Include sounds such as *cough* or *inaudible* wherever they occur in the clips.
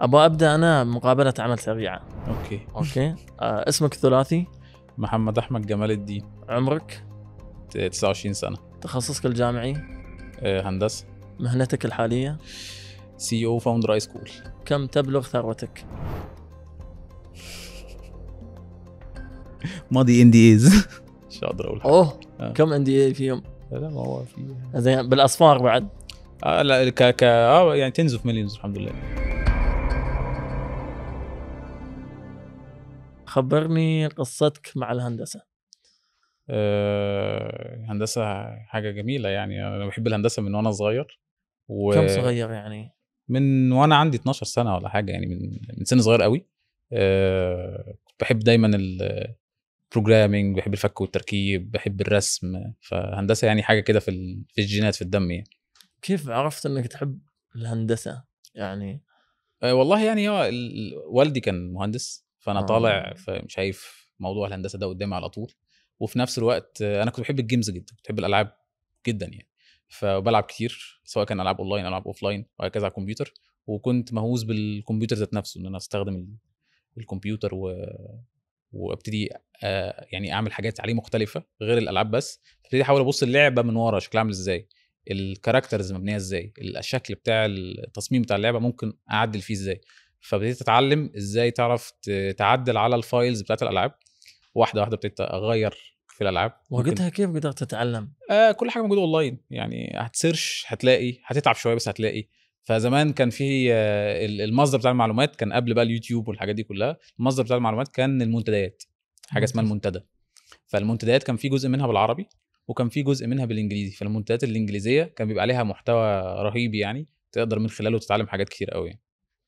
ابغى ابدا انا مقابله عمل سريعه اوكي اوكي آه اسمك الثلاثي محمد احمد جمال الدين عمرك 29 سنه تخصصك الجامعي آه هندسه مهنتك الحاليه سي او فاوندر اي سكول كم تبلغ ثروتك ماضي ان دي ايز مش هقدر اقول اوه آه. كم ان دي اي فيهم لا ما هو في زين بالاصفار بعد آه لا ك ك اه يعني تنزف مليونز الحمد لله خبرني قصتك مع الهندسه الهندسه آه، حاجه جميله يعني انا بحب الهندسه من وانا صغير و... كم صغير يعني من وانا عندي 12 سنه ولا حاجه يعني من من سن صغير قوي أه بحب دايما البروجرامينج بحب الفك والتركيب بحب الرسم فهندسه يعني حاجه كده في في الجينات في الدم يعني كيف عرفت انك تحب الهندسه يعني أه والله يعني هو والدي كان مهندس فانا آه. طالع شايف موضوع الهندسه ده قدامي على طول وفي نفس الوقت انا كنت بحب الجيمز جدا بحب الالعاب جدا يعني فبلعب كتير سواء كان العاب اونلاين العاب اوفلاين وهكذا على الكمبيوتر وكنت مهووس بالكمبيوتر ذات نفسه ان انا استخدم الكمبيوتر و... وابتدي آه، يعني اعمل حاجات عليه مختلفه غير الالعاب بس ابتدي احاول ابص اللعبه من ورا شكلها عامل ازاي الكاركترز مبنيه ازاي الشكل بتاع التصميم بتاع اللعبه ممكن اعدل فيه ازاي فابتديت اتعلم ازاي تعرف تعدل على الفايلز بتاعت الالعاب واحده واحده ابتديت اغير في الالعاب وقتها كيف قدرت تتعلم؟ آه كل حاجه موجوده اونلاين يعني هتسيرش هتلاقي هتتعب شويه بس هتلاقي فزمان كان في آه المصدر بتاع المعلومات كان قبل بقى اليوتيوب والحاجات دي كلها المصدر بتاع المعلومات كان المنتديات حاجه اسمها المنتدى فالمنتديات كان في جزء منها بالعربي وكان في جزء منها بالانجليزي فالمنتديات الانجليزيه كان بيبقى عليها محتوى رهيب يعني تقدر من خلاله تتعلم حاجات كتير قوي يعني.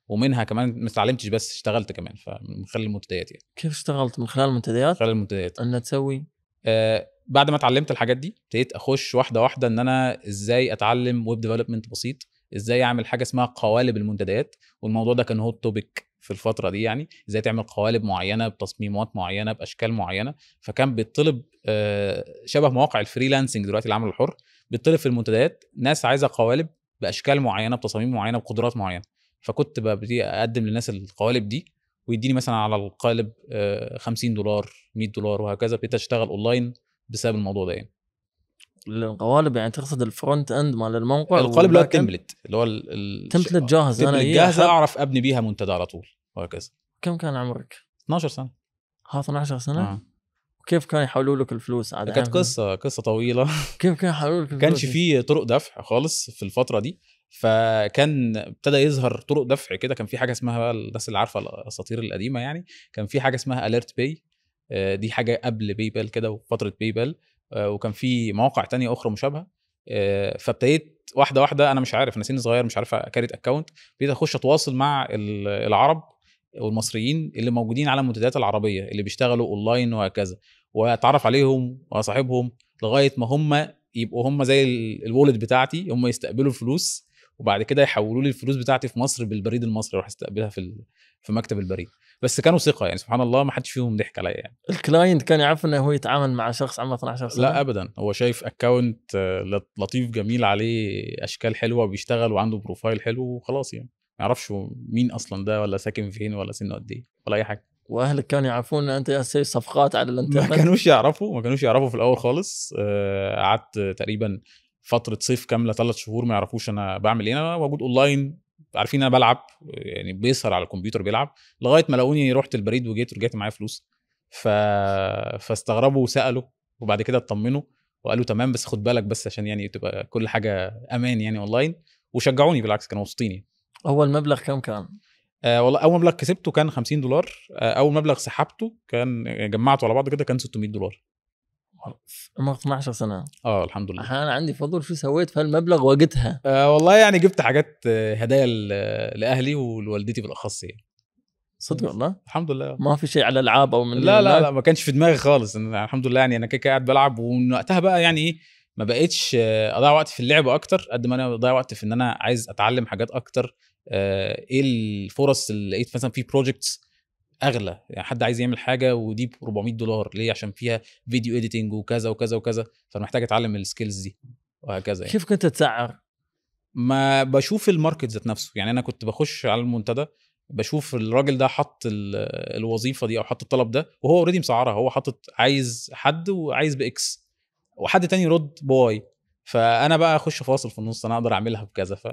ومنها كمان ما تعلمتش بس اشتغلت كمان فمن خلال المنتديات يعني كيف اشتغلت من خلال المنتديات؟ من خلال المنتديات ان تسوي آه بعد ما اتعلمت الحاجات دي ابتديت اخش واحده واحده ان انا ازاي اتعلم ويب ديفلوبمنت بسيط ازاي اعمل حاجه اسمها قوالب المنتديات والموضوع ده كان هو التوبيك في الفتره دي يعني ازاي تعمل قوالب معينه بتصميمات معينه باشكال معينه فكان بيطلب آه شبه مواقع الفريلانسنج دلوقتي العمل الحر بيطلب في المنتديات ناس عايزه قوالب باشكال معينه بتصاميم معينه بقدرات معينه فكنت ببتدي اقدم للناس القوالب دي ويديني مثلا على القالب 50 آه، دولار 100 دولار وهكذا ابتديت اشتغل اونلاين بسبب الموضوع ده يعني القوالب يعني تقصد الفرونت اند مال الموقع القالب اللي هو التمبلت اللي هو التمبلت جاهز انا جاهزه اعرف ابني بيها منتدى على طول وهكذا كم كان عمرك؟ 12 سنه ها 12 سنه؟ آه. كيف كانوا يحولوا لك الفلوس عاد كانت يعني قصه قصه طويله كيف كانوا يحولوا لك الفلوس؟ كانش في طرق دفع خالص في الفتره دي فكان ابتدى يظهر طرق دفع كده كان في حاجه اسمها بقى الناس اللي عارفه الاساطير القديمه يعني كان في حاجه اسمها اليرت آه، باي دي حاجه قبل باي بال كده وفتره باي آه، بال وكان في مواقع تانية اخرى مشابهه آه، فابتديت واحده واحده انا مش عارف انا سن صغير مش عارف اكريت اكونت ابتديت اخش اتواصل مع العرب والمصريين اللي موجودين على المنتديات العربيه اللي بيشتغلوا اونلاين وهكذا واتعرف عليهم واصاحبهم لغايه ما هم يبقوا هم زي الولد بتاعتي هم يستقبلوا الفلوس وبعد كده يحولوا لي الفلوس بتاعتي في مصر بالبريد المصري اروح استقبلها في في مكتب البريد بس كانوا ثقه يعني سبحان الله ما حدش فيهم ضحك عليا يعني الكلاينت كان يعرف انه هو يتعامل مع شخص عمره 12 سنه لا ابدا هو شايف اكونت لطيف جميل عليه اشكال حلوه وبيشتغل وعنده بروفايل حلو وخلاص يعني ما يعرفش مين اصلا ده ولا ساكن فين ولا سنه قد ايه ولا اي حاجه واهلك كانوا يعرفون ان انت تسوي صفقات على الانترنت ما كانوش يعرفوا ما كانوش يعرفوا في الاول خالص آه، قعدت تقريبا فتره صيف كامله ثلاث شهور ما يعرفوش انا بعمل ايه انا موجود اونلاين عارفين انا بلعب يعني بيسهر على الكمبيوتر بيلعب لغايه ما لقوني رحت البريد وجيت ورجعت معايا فلوس ف... فاستغربوا وسالوا وبعد كده اطمنوا وقالوا تمام بس خد بالك بس عشان يعني تبقى كل حاجه امان يعني اونلاين وشجعوني بالعكس كانوا مبسوطين يعني. اول مبلغ كم كان؟ آه والله اول مبلغ كسبته كان 50 دولار آه اول مبلغ سحبته كان جمعته على بعض كده كان 600 دولار عمرك 12 سنه اه الحمد لله انا عندي فضول شو سويت في المبلغ وقتها آه والله يعني جبت حاجات آه، هدايا لاهلي ولوالدتي بالاخص يعني صدق والله الحمد لله ما في شيء على العاب او من لا لا لا ما كانش في دماغي خالص انا الحمد لله يعني انا كده قاعد بلعب ومن وقتها بقى يعني ايه ما بقتش آه، اضيع وقت في اللعب اكتر قد ما انا بضيع وقت في ان انا عايز اتعلم حاجات اكتر آه، ايه الفرص اللي لقيت مثلا في بروجكتس اغلى يعني حد عايز يعمل حاجه ودي ب 400 دولار ليه عشان فيها فيديو اديتنج وكذا وكذا وكذا فانا محتاج اتعلم السكيلز دي وهكذا يعني. كيف كنت تسعر؟ ما بشوف الماركت ذات نفسه يعني انا كنت بخش على المنتدى بشوف الراجل ده حط الوظيفه دي او حط الطلب ده وهو اوريدي مسعرها هو حاطط عايز حد وعايز باكس وحد تاني يرد بواي فانا بقى اخش فاصل في النص انا اقدر اعملها بكذا ف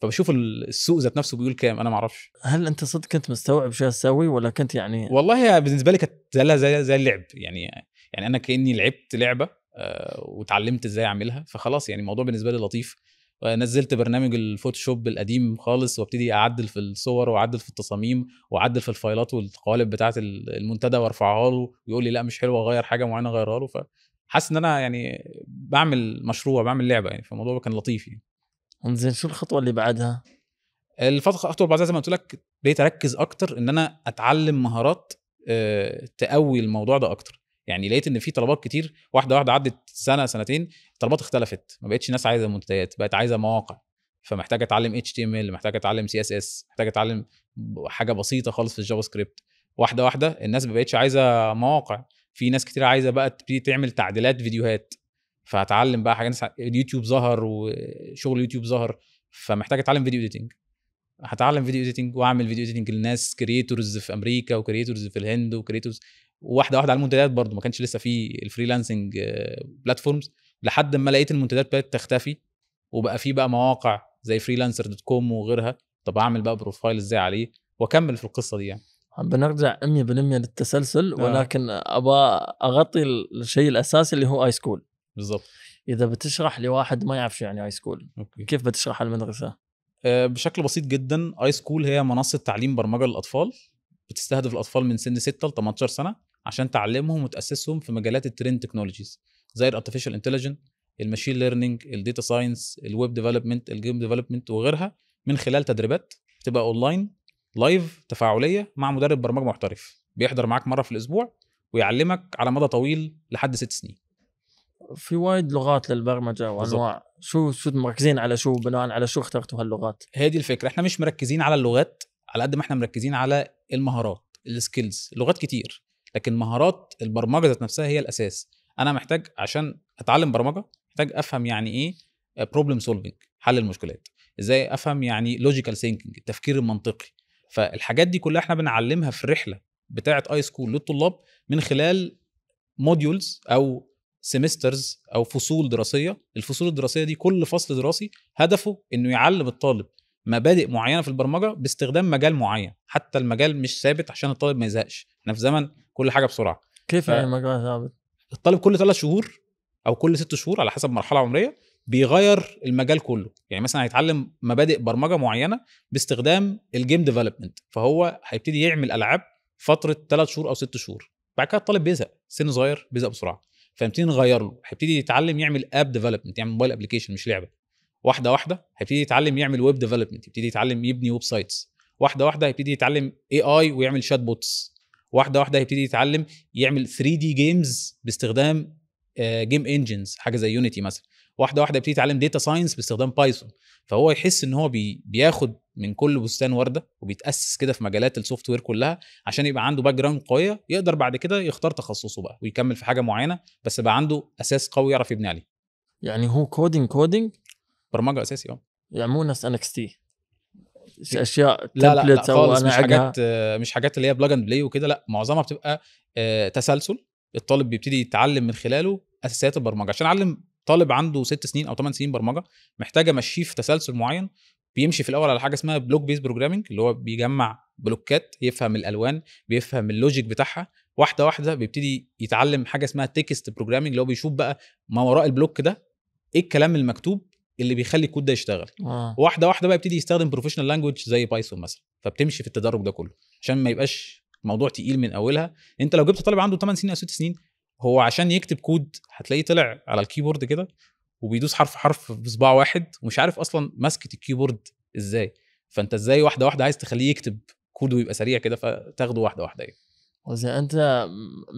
فبشوف السوق ذات نفسه بيقول كام انا ما اعرفش هل انت صدق كنت مستوعب شو اسوي ولا كنت يعني والله بالنسبه لي كانت زي زي, اللعب يعني يعني انا كاني لعبت لعبه آه، وتعلمت ازاي اعملها فخلاص يعني الموضوع بالنسبه لي لطيف نزلت برنامج الفوتوشوب القديم خالص وابتدي اعدل في الصور واعدل في التصاميم واعدل في الفايلات والقوالب بتاعه المنتدى وارفعها له ويقول لي لا مش حلوه غير حاجه معينه غيرها له فحاسس ان انا يعني بعمل مشروع بعمل لعبه يعني فالموضوع كان لطيف يعني انزين شو الخطوه اللي بعدها الفتره الخطوه اللي بعدها زي ما قلت لك بقيت اركز اكتر ان انا اتعلم مهارات آه، تقوي الموضوع ده اكتر يعني لقيت ان في طلبات كتير واحده واحده عدت سنه سنتين الطلبات اختلفت ما بقتش ناس عايزه منتديات بقت عايزه مواقع فمحتاج اتعلم اتش تي ام ال محتاج اتعلم سي اس اس محتاج اتعلم حاجه بسيطه خالص في الجافا سكريبت واحده واحده الناس ما بقتش عايزه مواقع في ناس كتير عايزه بقى تبتدي تعمل تعديلات فيديوهات فاتعلم بقى حاجات اليوتيوب ظهر وشغل اليوتيوب ظهر فمحتاج اتعلم فيديو اديتنج هتعلم فيديو اديتنج واعمل فيديو اديتنج لناس كريتورز في امريكا وكريتورز في الهند وكريتورز واحده واحده على المنتديات برضو ما كانش لسه في الفريلانسنج بلاتفورمز لحد ما لقيت المنتديات بدات تختفي وبقى في بقى مواقع زي فريلانسر دوت كوم وغيرها طب اعمل بقى بروفايل ازاي عليه واكمل في القصه دي يعني بنرجع 100% للتسلسل آه. ولكن ابغى اغطي الشيء الاساسي اللي هو اي سكول بالضبط اذا بتشرح لواحد ما يعرف شو يعني اي سكول كيف بتشرح المدرسه آه، بشكل بسيط جدا اي سكول هي منصه تعليم برمجه للاطفال بتستهدف الاطفال من سن 6 ل 18 سنه عشان تعلمهم وتاسسهم في مجالات الترند تكنولوجيز زي الارتفيشال انتليجنت الماشين ليرنينج الداتا ساينس الويب ديفلوبمنت الجيم ديفلوبمنت وغيرها من خلال تدريبات بتبقى اونلاين لايف تفاعليه مع مدرب برمجه محترف بيحضر معاك مره في الاسبوع ويعلمك على مدى طويل لحد ست سنين في وايد لغات للبرمجه وانواع شو شو مركزين على شو بناء على شو اخترتوا هاللغات؟ هي دي الفكره احنا مش مركزين على اللغات على قد ما احنا مركزين على المهارات السكيلز لغات كتير لكن مهارات البرمجه ذات نفسها هي الاساس انا محتاج عشان اتعلم برمجه محتاج افهم يعني ايه بروبلم سولفنج حل المشكلات ازاي افهم يعني لوجيكال ثينكينج التفكير المنطقي فالحاجات دي كلها احنا بنعلمها في الرحله بتاعه اي سكول للطلاب من خلال موديولز او سيمسترز او فصول دراسيه الفصول الدراسيه دي كل فصل دراسي هدفه انه يعلم الطالب مبادئ معينه في البرمجه باستخدام مجال معين حتى المجال مش ثابت عشان الطالب ما يزهقش احنا في زمن كل حاجه بسرعه كيف يعني ف... مجال ثابت الطالب كل ثلاث شهور او كل ست شهور على حسب مرحله عمريه بيغير المجال كله يعني مثلا هيتعلم مبادئ برمجه معينه باستخدام الجيم ديفلوبمنت فهو هيبتدي يعمل العاب فتره ثلاث شهور او ست شهور بعد كده الطالب بيزهق سن صغير بيزهق بسرعه فيبتدي نغير له هيبتدي يتعلم يعمل اب ديفلوبمنت يعمل موبايل ابلكيشن مش لعبه واحده واحده هيبتدي يتعلم يعمل ويب ديفلوبمنت يبتدي يتعلم يبني ويب سايتس واحده واحده هيبتدي يتعلم اي اي ويعمل شات بوتس واحده واحده هيبتدي يتعلم يعمل 3 دي جيمز باستخدام جيم آه، انجنز حاجه زي يونيتي مثلا واحده واحده يبتدي يتعلم داتا ساينس باستخدام بايثون فهو يحس ان هو بي بياخد من كل بستان ورده وبيتاسس كده في مجالات السوفت وير كلها عشان يبقى عنده باك جراوند قويه يقدر بعد كده يختار تخصصه بقى ويكمل في حاجه معينه بس بقى عنده اساس قوي يعرف يبني عليه يعني هو كودينج كودينج برمجه اساسي اه يعني مو ناس اكس تي اشياء لا لا, لا خالص مش حاجات آه، مش حاجات اللي هي بلاج اند بلاي وكده لا معظمها بتبقى آه، تسلسل الطالب بيبتدي يتعلم من خلاله اساسيات البرمجه عشان اعلم طالب عنده ست سنين او ثمان سنين برمجه محتاج امشيه في تسلسل معين بيمشي في الاول على حاجه اسمها بلوك بيس بروجرامنج اللي هو بيجمع بلوكات يفهم الالوان بيفهم اللوجيك بتاعها واحده واحده بيبتدي يتعلم حاجه اسمها تكست بروجرامنج اللي هو بيشوف بقى ما وراء البلوك ده ايه الكلام المكتوب اللي بيخلي الكود ده يشتغل آه. واحده واحده بقى يبتدي يستخدم بروفيشنال لانجوج زي بايثون مثلا فبتمشي في التدرج ده كله عشان ما يبقاش موضوع تقيل من اولها انت لو جبت طالب عنده 8 سنين او 6 سنين هو عشان يكتب كود هتلاقيه طلع على الكيبورد كده وبيدوس حرف حرف بصباع واحد ومش عارف اصلا ماسكه الكيبورد ازاي فانت ازاي واحده واحده عايز تخليه يكتب كود ويبقى سريع كده فتاخده واحده واحده يعني إذا انت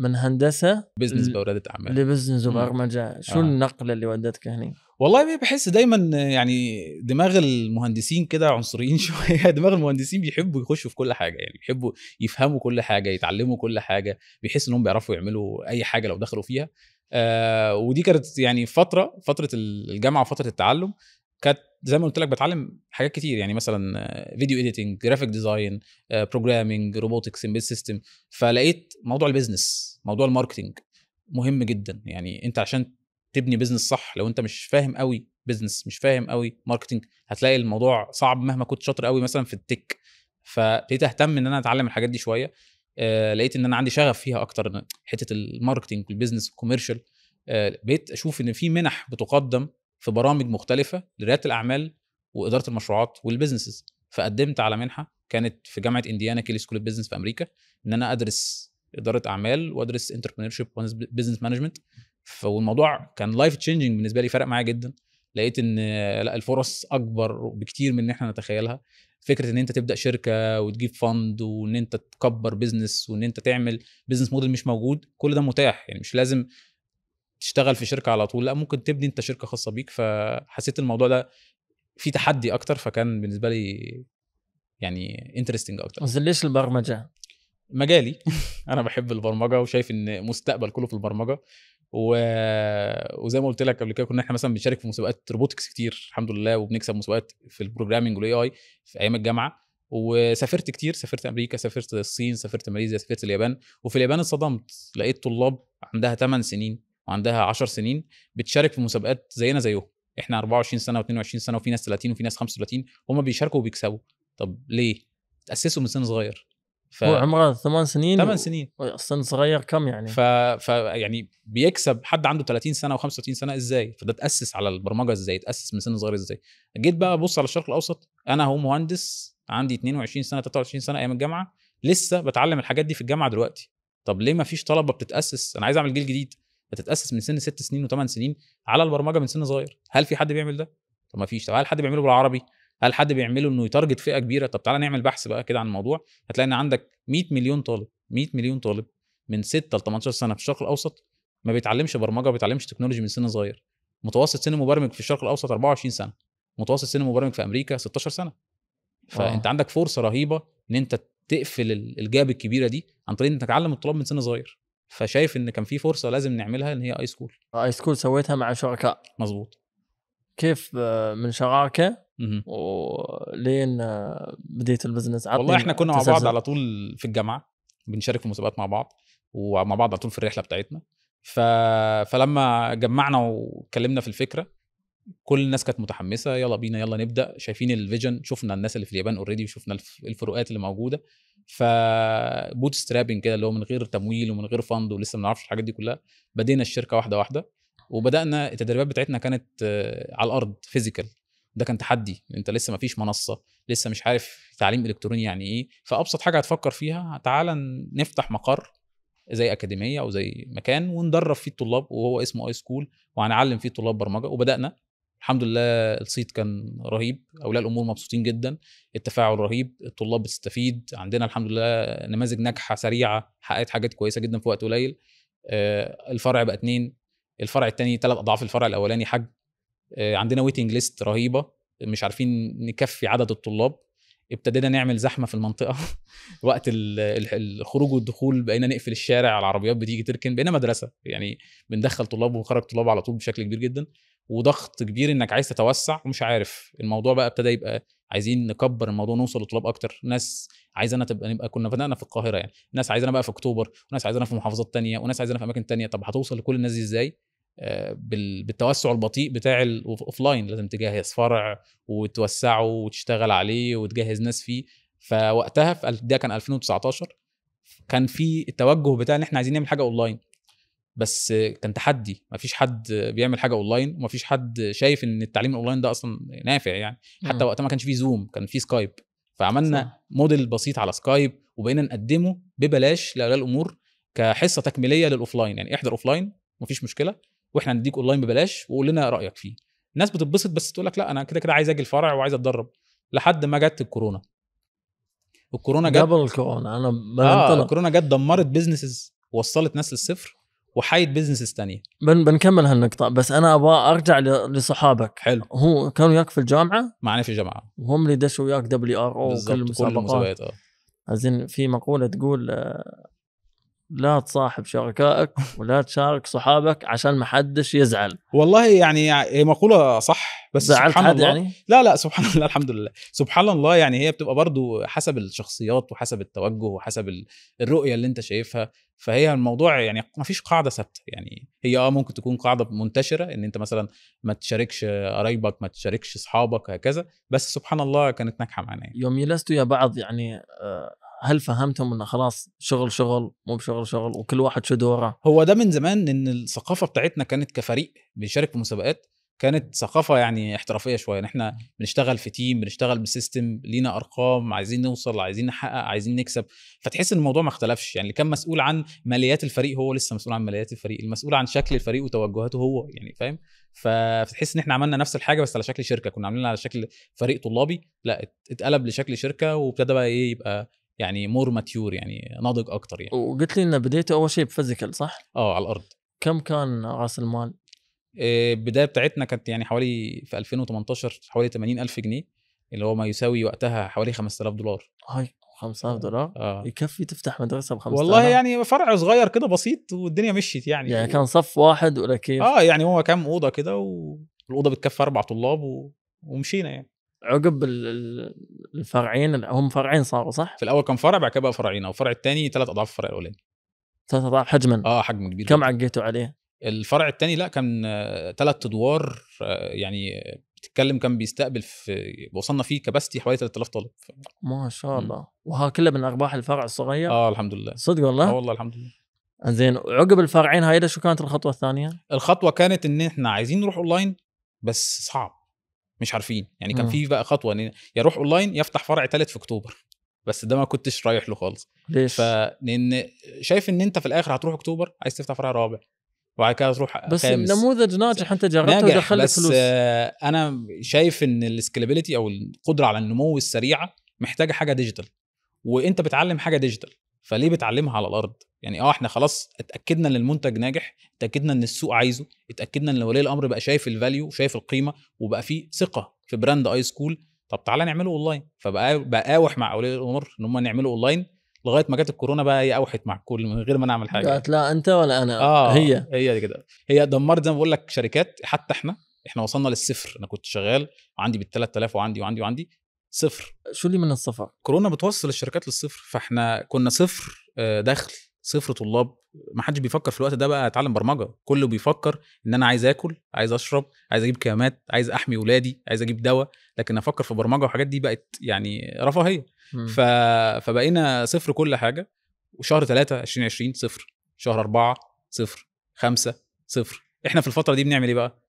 من هندسه بزنس بوردة اعمال لبزنس وبرمجه شو آه. النقله اللي ودتك هني؟ والله بحس دايما يعني دماغ المهندسين كده عنصريين *laughs* شويه دماغ المهندسين بيحبوا يخشوا في كل حاجه يعني بيحبوا يفهموا كل حاجه يتعلموا كل حاجه بيحس انهم بيعرفوا يعملوا اي حاجه لو دخلوا فيها آه ودي كانت يعني فتره فتره الجامعه وفتره التعلم كانت زي ما قلت لك بتعلم حاجات كتير يعني مثلا فيديو اديتنج جرافيك ديزاين بروجرامنج روبوتكس امبيد سيستم فلقيت موضوع البيزنس موضوع الماركتنج مهم جدا يعني انت عشان تبني بزنس صح لو انت مش فاهم قوي بزنس مش فاهم قوي ماركتنج هتلاقي الموضوع صعب مهما كنت شاطر قوي مثلا في التك فابتديت اهتم ان انا اتعلم الحاجات دي شويه آه لقيت ان انا عندي شغف فيها اكتر حته الماركتنج والبيزنس والكوميرشال آه بقيت اشوف ان في منح بتقدم في برامج مختلفه لرياده الاعمال واداره المشروعات والبيزنسز فقدمت على منحه كانت في جامعه انديانا كيلي سكول بيزنس في امريكا ان انا ادرس اداره اعمال وادرس انتربرينور شيب بزنس مانجمنت فالموضوع كان لايف تشينجينج بالنسبه لي فرق معايا جدا لقيت ان لا الفرص اكبر بكتير من ان احنا نتخيلها فكره ان انت تبدا شركه وتجيب فند وان انت تكبر بيزنس وان انت تعمل بيزنس موديل مش موجود كل ده متاح يعني مش لازم تشتغل في شركه على طول لا ممكن تبني انت شركه خاصه بيك فحسيت الموضوع ده في تحدي اكتر فكان بالنسبه لي يعني انترستنج اكتر بس ليش البرمجه مجالي *laughs* انا بحب البرمجه وشايف ان مستقبل كله في البرمجه و... وزي ما قلت لك قبل كده كنا احنا مثلا بنشارك في مسابقات روبوتكس كتير الحمد لله وبنكسب مسابقات في البروجرامنج والاي اي في ايام الجامعه وسافرت كتير سافرت امريكا سافرت الصين سافرت ماليزيا سافرت اليابان وفي اليابان اتصدمت لقيت طلاب عندها 8 سنين وعندها 10 سنين بتشارك في مسابقات زينا زيهم احنا 24 سنه و22 سنه وفي ناس 30 وفي ناس 35 هم بيشاركوا وبيكسبوا طب ليه؟ تاسسوا من سن صغير ف... هو عمره ثمان سنين ثمان سنين سن صغير كم يعني ف... ف يعني بيكسب حد عنده 30 سنه و35 سنه ازاي فده تاسس على البرمجه ازاي تاسس من سن صغير ازاي جيت بقى ابص على الشرق الاوسط انا هو مهندس عندي 22 سنه 23 سنه ايام الجامعه لسه بتعلم الحاجات دي في الجامعه دلوقتي طب ليه ما فيش طلبه بتتاسس انا عايز اعمل جيل جديد بتتاسس من سن 6 سنين و8 سنين على البرمجه من سن صغير هل في حد بيعمل ده طب ما فيش طب هل حد بيعمله بالعربي هل حد بيعمله انه يتارجت فئه كبيره طب تعالى نعمل بحث بقى كده عن الموضوع هتلاقي ان عندك 100 مليون طالب 100 مليون طالب من 6 ل 18 سنه في الشرق الاوسط ما بيتعلمش برمجه ما بيتعلمش تكنولوجي من سن صغير متوسط سن مبرمج في الشرق الاوسط 24 سنه متوسط سن مبرمج في امريكا 16 سنه فانت آه. عندك فرصه رهيبه ان انت تقفل الجاب الكبيره دي عن طريق انك تعلم الطلاب من سن صغير فشايف ان كان في فرصه لازم نعملها ان هي اي سكول اي سكول سويتها مع شركاء مظبوط كيف آه، من شراكه ولين آه، بديت البزنس والله احنا كنا مع بعض على طول في الجامعه بنشارك في مسابقات مع بعض ومع بعض على طول في الرحله بتاعتنا ف... فلما جمعنا واتكلمنا في الفكره كل الناس كانت متحمسه يلا بينا يلا نبدا شايفين الفيجن شفنا الناس اللي في اليابان اوريدي وشفنا الفروقات اللي موجوده فبوت سترابنج كده اللي هو من غير تمويل ومن غير فند ولسه ما نعرفش الحاجات دي كلها بدينا الشركه واحده واحده وبدانا التدريبات بتاعتنا كانت آه، على الارض فيزيكال ده كان تحدي انت لسه ما فيش منصه لسه مش عارف تعليم الكتروني يعني ايه فابسط حاجه هتفكر فيها تعالى نفتح مقر زي اكاديميه او زي مكان وندرب فيه الطلاب وهو اسمه اي سكول وهنعلم فيه الطلاب برمجه وبدانا الحمد لله الصيت كان رهيب اولياء الامور مبسوطين جدا التفاعل رهيب الطلاب بتستفيد عندنا الحمد لله نماذج ناجحه سريعه حققت حاجات كويسه جدا في وقت قليل آه، الفرع بقى اتنين الفرع الثاني ثلاث اضعاف الفرع الاولاني حجم آه، عندنا ويتنج ليست رهيبه مش عارفين نكفي عدد الطلاب ابتدينا نعمل زحمه في المنطقه *laughs* وقت الخروج والدخول بقينا نقفل الشارع العربيات بتيجي تركن بقينا مدرسه يعني بندخل طلاب ونخرج طلاب على طول بشكل كبير جدا وضغط كبير انك عايز تتوسع ومش عارف الموضوع بقى ابتدى يبقى عايزين نكبر الموضوع نوصل لطلاب اكتر ناس عايزانا تبقى نبقى كنا بدانا في القاهره يعني ناس عايزانا بقى في اكتوبر وناس عايزانا في محافظات تانية وناس عايزانا في اماكن تانية طب هتوصل لكل الناس دي ازاي آه، بالتوسع البطيء بتاع الاوفلاين لازم تجهز فرع وتوسعه وتشتغل عليه وتجهز ناس فيه فوقتها في ده كان 2019 كان في التوجه بتاع ان احنا عايزين نعمل حاجه اونلاين بس كان تحدي مفيش حد بيعمل حاجه اونلاين ومفيش حد شايف ان التعليم الاونلاين ده اصلا نافع يعني حتى وقتها ما كانش فيه زوم كان فيه سكايب فعملنا صح. موديل بسيط على سكايب وبقينا نقدمه ببلاش لاولياء الامور كحصه تكميليه للاوفلاين يعني احضر اوفلاين مفيش مشكله واحنا هنديك اونلاين ببلاش وقول لنا رايك فيه الناس بتتبسط بس تقول لك لا انا كده كده عايز اجي الفرع وعايز اتدرب لحد ما جت الكورونا الكورونا جت قبل الكورونا انا آه الكورونا جت دمرت بيزنسز وصلت ناس للصفر وحيد بيزنسز تانية بن بنكمل هالنقطة بس أنا أبغى أرجع لصحابك حلو هو كانوا وياك في الجامعة؟ معنا في الجامعة وهم اللي دشوا وياك دبليو آر أو كل المسابقات عايزين آه. في مقولة تقول آه، لا تصاحب شركائك ولا تشارك صحابك عشان ما حدش يزعل والله يعني هي مقوله صح بس زعلت سبحان حد الله يعني؟ لا لا سبحان الله الحمد لله سبحان الله يعني هي بتبقى برضو حسب الشخصيات وحسب التوجه وحسب الرؤيه اللي انت شايفها فهي الموضوع يعني ما فيش قاعده ثابته يعني هي اه ممكن تكون قاعده منتشره ان انت مثلا ما تشاركش قرايبك ما تشاركش اصحابك هكذا بس سبحان الله كانت ناجحه معانا يعني. يوم يلستوا يا بعض يعني آه، هل فهمتهم انه خلاص شغل شغل مو بشغل شغل وكل واحد شو دوره هو ده من زمان ان الثقافه بتاعتنا كانت كفريق بيشارك في مسابقات كانت ثقافه يعني احترافيه شويه ان احنا بنشتغل في تيم بنشتغل بسيستم لينا ارقام عايزين نوصل عايزين نحقق عايزين نكسب فتحس ان الموضوع ما اختلفش يعني اللي كان مسؤول عن ماليات الفريق هو لسه مسؤول عن ماليات الفريق المسؤول عن شكل الفريق وتوجهاته هو يعني فاهم فتحس ان احنا عملنا نفس الحاجه بس على شكل شركه كنا عاملينها على شكل فريق طلابي لا اتقلب لشكل شركه وابتدى بقى ايه يبقى يعني مور ماتيور يعني ناضج اكتر يعني وقلت لي ان بديته اول شيء بفيزيكال صح؟ اه على الارض كم كان راس المال؟ آه، البدايه بتاعتنا كانت يعني حوالي في 2018 حوالي 80000 جنيه اللي هو ما يساوي وقتها حوالي 5000 دولار هاي 5000 دولار آه. يكفي تفتح مدرسه ب 5000 والله يعني فرع صغير كده بسيط والدنيا مشيت يعني يعني كان صف واحد ولا كيف؟ اه يعني هو كام اوضه كده والاوضه بتكفي اربع طلاب و... ومشينا يعني عقب الفرعين هم فرعين صاروا صح؟ في الاول كان فرع بعد كده بقى فرعين او الفرع الثاني ثلاث اضعاف الفرع الاولاني ثلاث اضعاف حجما اه حجم كبير كم عقيتوا عليه؟ الفرع الثاني لا كان ثلاث ادوار آه، يعني بتتكلم كان بيستقبل في وصلنا فيه كباستي حوالي 3000 طالب ف... ما شاء الله وها كله من ارباح الفرع الصغير اه الحمد لله صدق والله؟ اه والله الحمد لله زين عقب الفرعين هاي شو كانت الخطوه الثانيه؟ الخطوه كانت ان احنا عايزين نروح اونلاين بس صعب مش عارفين يعني كان في بقى خطوه يعني يروح اونلاين يفتح فرع ثالث في اكتوبر بس ده ما كنتش رايح له خالص ليش؟ فلان شايف ان انت في الاخر هتروح اكتوبر عايز تفتح فرع رابع وبعد كده تروح بس خامس. نموذج ناجح انت جربته ودخلت بس فلوس بس انا شايف ان السكيلابيلتي او القدره على النمو السريعه محتاجه حاجه ديجيتال وانت بتعلم حاجه ديجيتال فليه بتعلمها على الارض يعني اه احنا خلاص اتاكدنا ان المنتج ناجح اتاكدنا ان السوق عايزه اتاكدنا ان ولي الامر بقى شايف الفاليو وشايف القيمه وبقى فيه ثقه في براند اي سكول طب تعالى نعمله اونلاين فبقى اوح مع اولياء الامور ان هم نعمله اونلاين لغايه ما جت الكورونا بقى هي اوحت مع الكل من غير ما نعمل حاجه قالت يعني. لا انت ولا انا آه هي هي كده هي دمرت زي ما بقول لك شركات حتى احنا احنا وصلنا للصفر انا كنت شغال عندي بال 3000 وعندي وعندي وعندي صفر شو اللي من الصفر كورونا بتوصل الشركات للصفر فاحنا كنا صفر آه، دخل صفر طلاب ما حدش بيفكر في الوقت ده بقى اتعلم برمجه كله بيفكر ان انا عايز اكل عايز اشرب عايز اجيب كيامات عايز احمي ولادي عايز اجيب دواء لكن افكر في برمجه والحاجات دي بقت يعني رفاهيه ف... فبقينا صفر كل حاجه وشهر 3 2020 صفر شهر 4 صفر 5 صفر احنا في الفتره دي بنعمل ايه بقى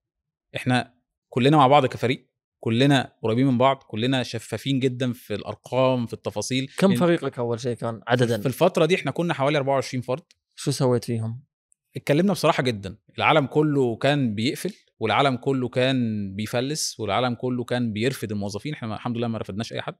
احنا كلنا مع بعض كفريق كلنا قريبين من بعض كلنا شفافين جدا في الارقام في التفاصيل كم فريقك اول شيء كان عددا في الفتره دي احنا كنا حوالي 24 فرد شو سويت فيهم اتكلمنا بصراحه جدا العالم كله كان بيقفل والعالم كله كان بيفلس والعالم كله كان بيرفد الموظفين احنا الحمد لله ما رفدناش اي حد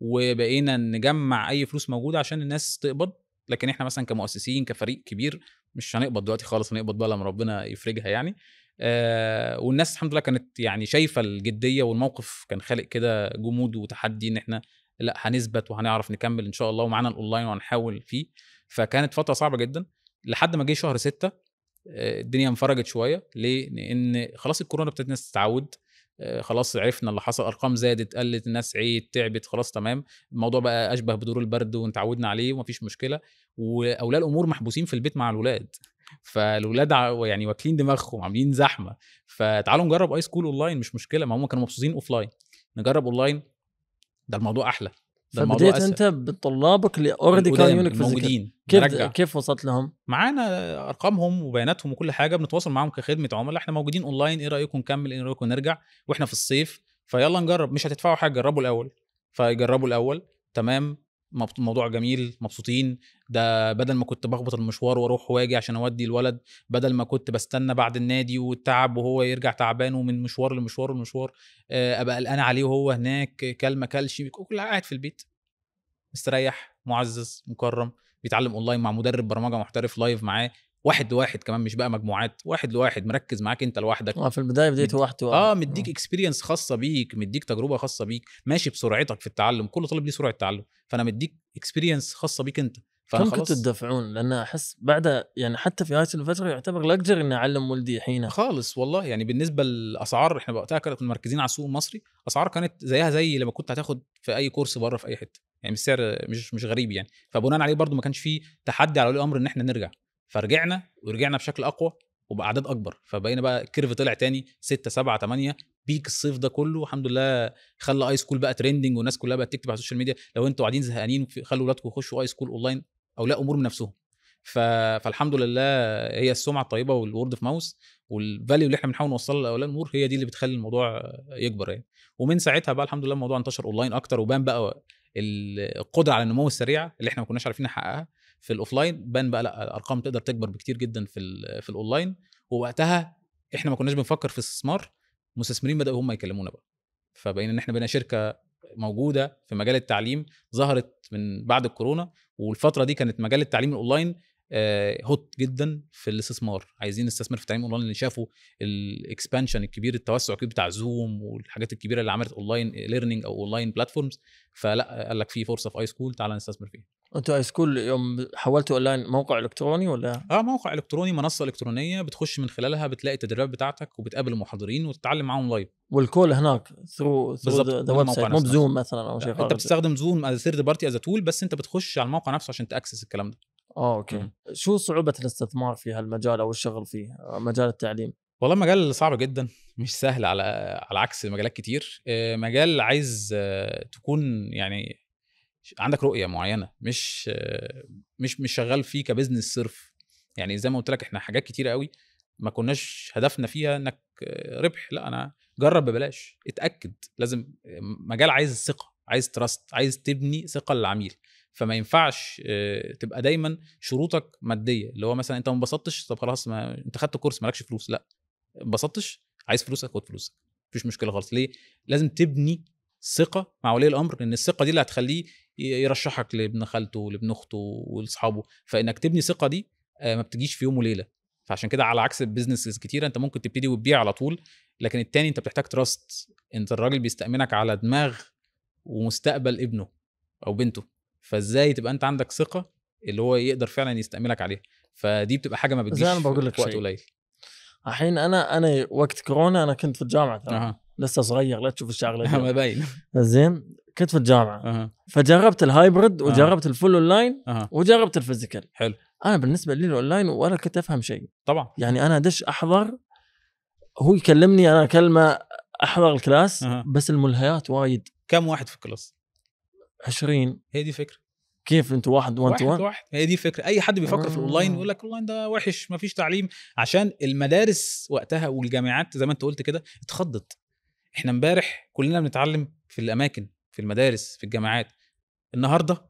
وبقينا نجمع اي فلوس موجوده عشان الناس تقبض لكن احنا مثلا كمؤسسين كفريق كبير مش هنقبض دلوقتي خالص هنقبض بقى لما ربنا يفرجها يعني آه، والناس الحمد لله كانت يعني شايفه الجديه والموقف كان خالق كده جمود وتحدي ان احنا لا هنثبت وهنعرف نكمل ان شاء الله ومعانا الاونلاين وهنحاول فيه فكانت فتره صعبه جدا لحد ما جه شهر ستة آه، الدنيا انفرجت شويه ليه؟ لان خلاص الكورونا ابتدت الناس تتعود آه، خلاص عرفنا اللي حصل ارقام زادت قلت الناس عيت تعبت خلاص تمام الموضوع بقى اشبه بدور البرد وتعودنا عليه ومفيش مشكله واولياء الامور محبوسين في البيت مع الولاد فالولاد يعني واكلين دماغهم عاملين زحمه فتعالوا نجرب اي سكول اونلاين مش مشكله ما هم كانوا مبسوطين اوفلاين نجرب اونلاين ده الموضوع احلى ده فبديت انت بطلابك اللي اوريدي كانوا يونيك موجودين كيف كيف وصلت لهم؟ معانا ارقامهم وبياناتهم وكل حاجه بنتواصل معاهم كخدمه عملاء احنا موجودين اونلاين ايه رايكم نكمل ايه رايكم نرجع واحنا في الصيف فيلا نجرب مش هتدفعوا حاجه جربوا الاول فيجربوا الاول تمام موضوع جميل مبسوطين ده بدل ما كنت بخبط المشوار واروح واجي عشان اودي الولد بدل ما كنت بستنى بعد النادي والتعب وهو يرجع تعبان ومن مشوار لمشوار لمشوار آه، ابقى قلقان عليه وهو هناك كل ما كلش كل قاعد في البيت مستريح معزز مكرم بيتعلم اونلاين مع مدرب برمجه محترف لايف معاه واحد لواحد كمان مش بقى مجموعات واحد لواحد مركز معاك انت لوحدك اه في البدايه بديت واحد اه مديك اكسبيرينس آه. خاصه بيك مديك تجربه خاصه بيك ماشي بسرعتك في التعلم كل طالب ليه سرعه تعلم فانا مديك اكسبيرينس خاصه بيك انت كم كنتوا تدفعون؟ لان احس بعد يعني حتى في هذه الفتره يعتبر لاكجر اني اعلم ولدي حينها خالص والله يعني بالنسبه للاسعار احنا وقتها كنا مركزين على السوق المصري اسعار كانت زيها زي لما كنت هتاخد في اي كورس بره في اي حته يعني السعر مش مش غريب يعني فبناء عليه برضو ما كانش فيه تحدي على الامر ان احنا نرجع فرجعنا ورجعنا بشكل اقوى وباعداد اكبر فبقينا بقى الكيرف طلع تاني 6 7 8 بيك الصيف ده كله الحمد لله خلى اي سكول بقى ترندنج والناس كلها بقت تكتب على السوشيال ميديا لو انتوا قاعدين زهقانين خلوا ولادكم يخشوا اي سكول اونلاين اولياء امور من نفسهم ف... فالحمد لله هي السمعه الطيبه والورد في ماوس والفاليو اللي احنا بنحاول نوصلها لاولاد الامور هي دي اللي بتخلي الموضوع يكبر يعني ومن ساعتها بقى الحمد لله الموضوع انتشر اونلاين اكتر وبان بقى القدره على النمو السريع اللي احنا ما كناش عارفين نحققها في الاوفلاين بان بقى لا الارقام تقدر تكبر بكتير جدا في في الاونلاين ووقتها احنا ما كناش بنفكر في استثمار مستثمرين بداوا هم يكلمونا بقى فبقينا ان احنا بقينا شركه موجوده في مجال التعليم ظهرت من بعد الكورونا والفتره دي كانت مجال التعليم الاونلاين آه، هوت جدا في الاستثمار عايزين نستثمر في التعليم الاونلاين اللي شافوا الاكسبانشن الكبير التوسع الكبير بتاع زوم والحاجات الكبيره اللي عملت اونلاين ليرنينج او اونلاين بلاتفورمز فلا قال لك في فرصه في اي سكول تعال نستثمر فيها انتوا هاي سكول يوم حولتوا اونلاين موقع الكتروني ولا اه موقع الكتروني منصه الكترونيه بتخش من خلالها بتلاقي التدريبات بتاعتك وبتقابل المحاضرين وتتعلم معاهم لايف والكول هناك ثرو ذا ويب سايت مو بزوم مثلا او شيء انت بتستخدم زوم از ثيرد بارتي از تول بس انت بتخش على الموقع نفسه عشان تاكسس الكلام ده اه اوكي م. شو صعوبه الاستثمار في هالمجال او الشغل فيه مجال التعليم والله مجال صعب جدا مش سهل على على عكس مجالات كتير آه، مجال عايز آه، تكون يعني عندك رؤيه معينه مش مش مش شغال فيه كبزنس صرف يعني زي ما قلت لك احنا حاجات كتيره قوي ما كناش هدفنا فيها انك ربح لا انا جرب ببلاش اتاكد لازم مجال عايز ثقه عايز تراست عايز تبني ثقه للعميل فما ينفعش آه، تبقى دايما شروطك ماديه اللي هو مثلا انت ما انبسطتش طب خلاص ما انت خدت كورس مالكش فلوس لا انبسطتش عايز فلوسك خد فلوسك مفيش مشكله خالص ليه لازم تبني ثقه مع ولي الامر لان الثقه دي اللي هتخليه يرشحك لابن خالته ولابن اخته ولاصحابه فانك تبني ثقه دي آه، ما بتجيش في يوم وليله فعشان كده على عكس بزنسز كتيره انت ممكن تبتدي وتبيع على طول لكن التاني انت بتحتاج تراست انت الراجل بيستأمنك على دماغ ومستقبل ابنه او بنته فازاي تبقى انت عندك ثقه اللي هو يقدر فعلا يستأمنك عليها فدي بتبقى حاجه ما بتجيش زي انا بقول لك وقت قليل الحين انا انا وقت كورونا انا كنت في الجامعه ترى لسه صغير لا تشوف الشغله *laughs* ما باين زين كنت في الجامعه أه. فجربت الهايبرد وجربت الفول اونلاين أه. وجربت الفيزيكال حلو انا بالنسبه لي الاونلاين ولا كنت افهم شيء طبعا يعني انا ادش احضر هو يكلمني انا كلمه احضر الكلاس أه. بس الملهيات وايد كم واحد في الكلاس 20 هي دي فكره كيف انتوا واحد وان تو واحد واحد هي دي الفكره اي حد بيفكر آه. في الاونلاين آه. يقول لك الاونلاين ده وحش ما فيش تعليم عشان المدارس وقتها والجامعات زي ما انت قلت كده اتخضت احنا امبارح كلنا بنتعلم في الاماكن في المدارس في الجامعات النهارده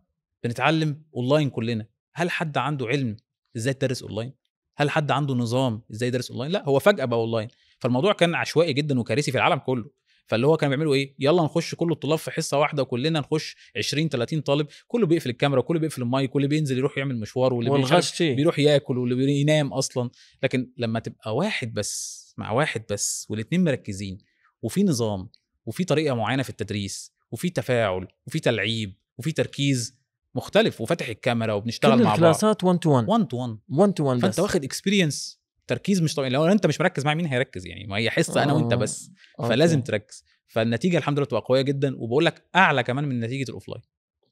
بنتعلم اونلاين كلنا هل حد عنده علم ازاي تدرس اونلاين هل حد عنده نظام ازاي يدرس اونلاين لا هو فجاه بقى اونلاين فالموضوع كان عشوائي جدا وكارثي في العالم كله فاللي هو كانوا بيعملوا ايه يلا نخش كل الطلاب في حصه واحده وكلنا نخش 20 30 طالب كله بيقفل الكاميرا كله بيقفل المايك كله بينزل يروح يعمل مشوار واللي بيروح ياكل واللي بينام اصلا لكن لما تبقى واحد بس مع واحد بس والاثنين مركزين وفي نظام وفي طريقه معينه في التدريس وفي تفاعل وفي تلعيب وفي تركيز مختلف وفاتح الكاميرا وبنشتغل مع بعض الكلاسات 1 تو 1 1 تو 1 1 تو 1 فانت واخد اكسبيرينس تركيز مش طبيعي لو انت مش مركز مع مين هيركز يعني ما هي حصه انا وانت آه، بس فلازم أوكي. تركز فالنتيجه الحمد لله بتبقى قويه جدا وبقول لك اعلى كمان من نتيجه الاوفلاين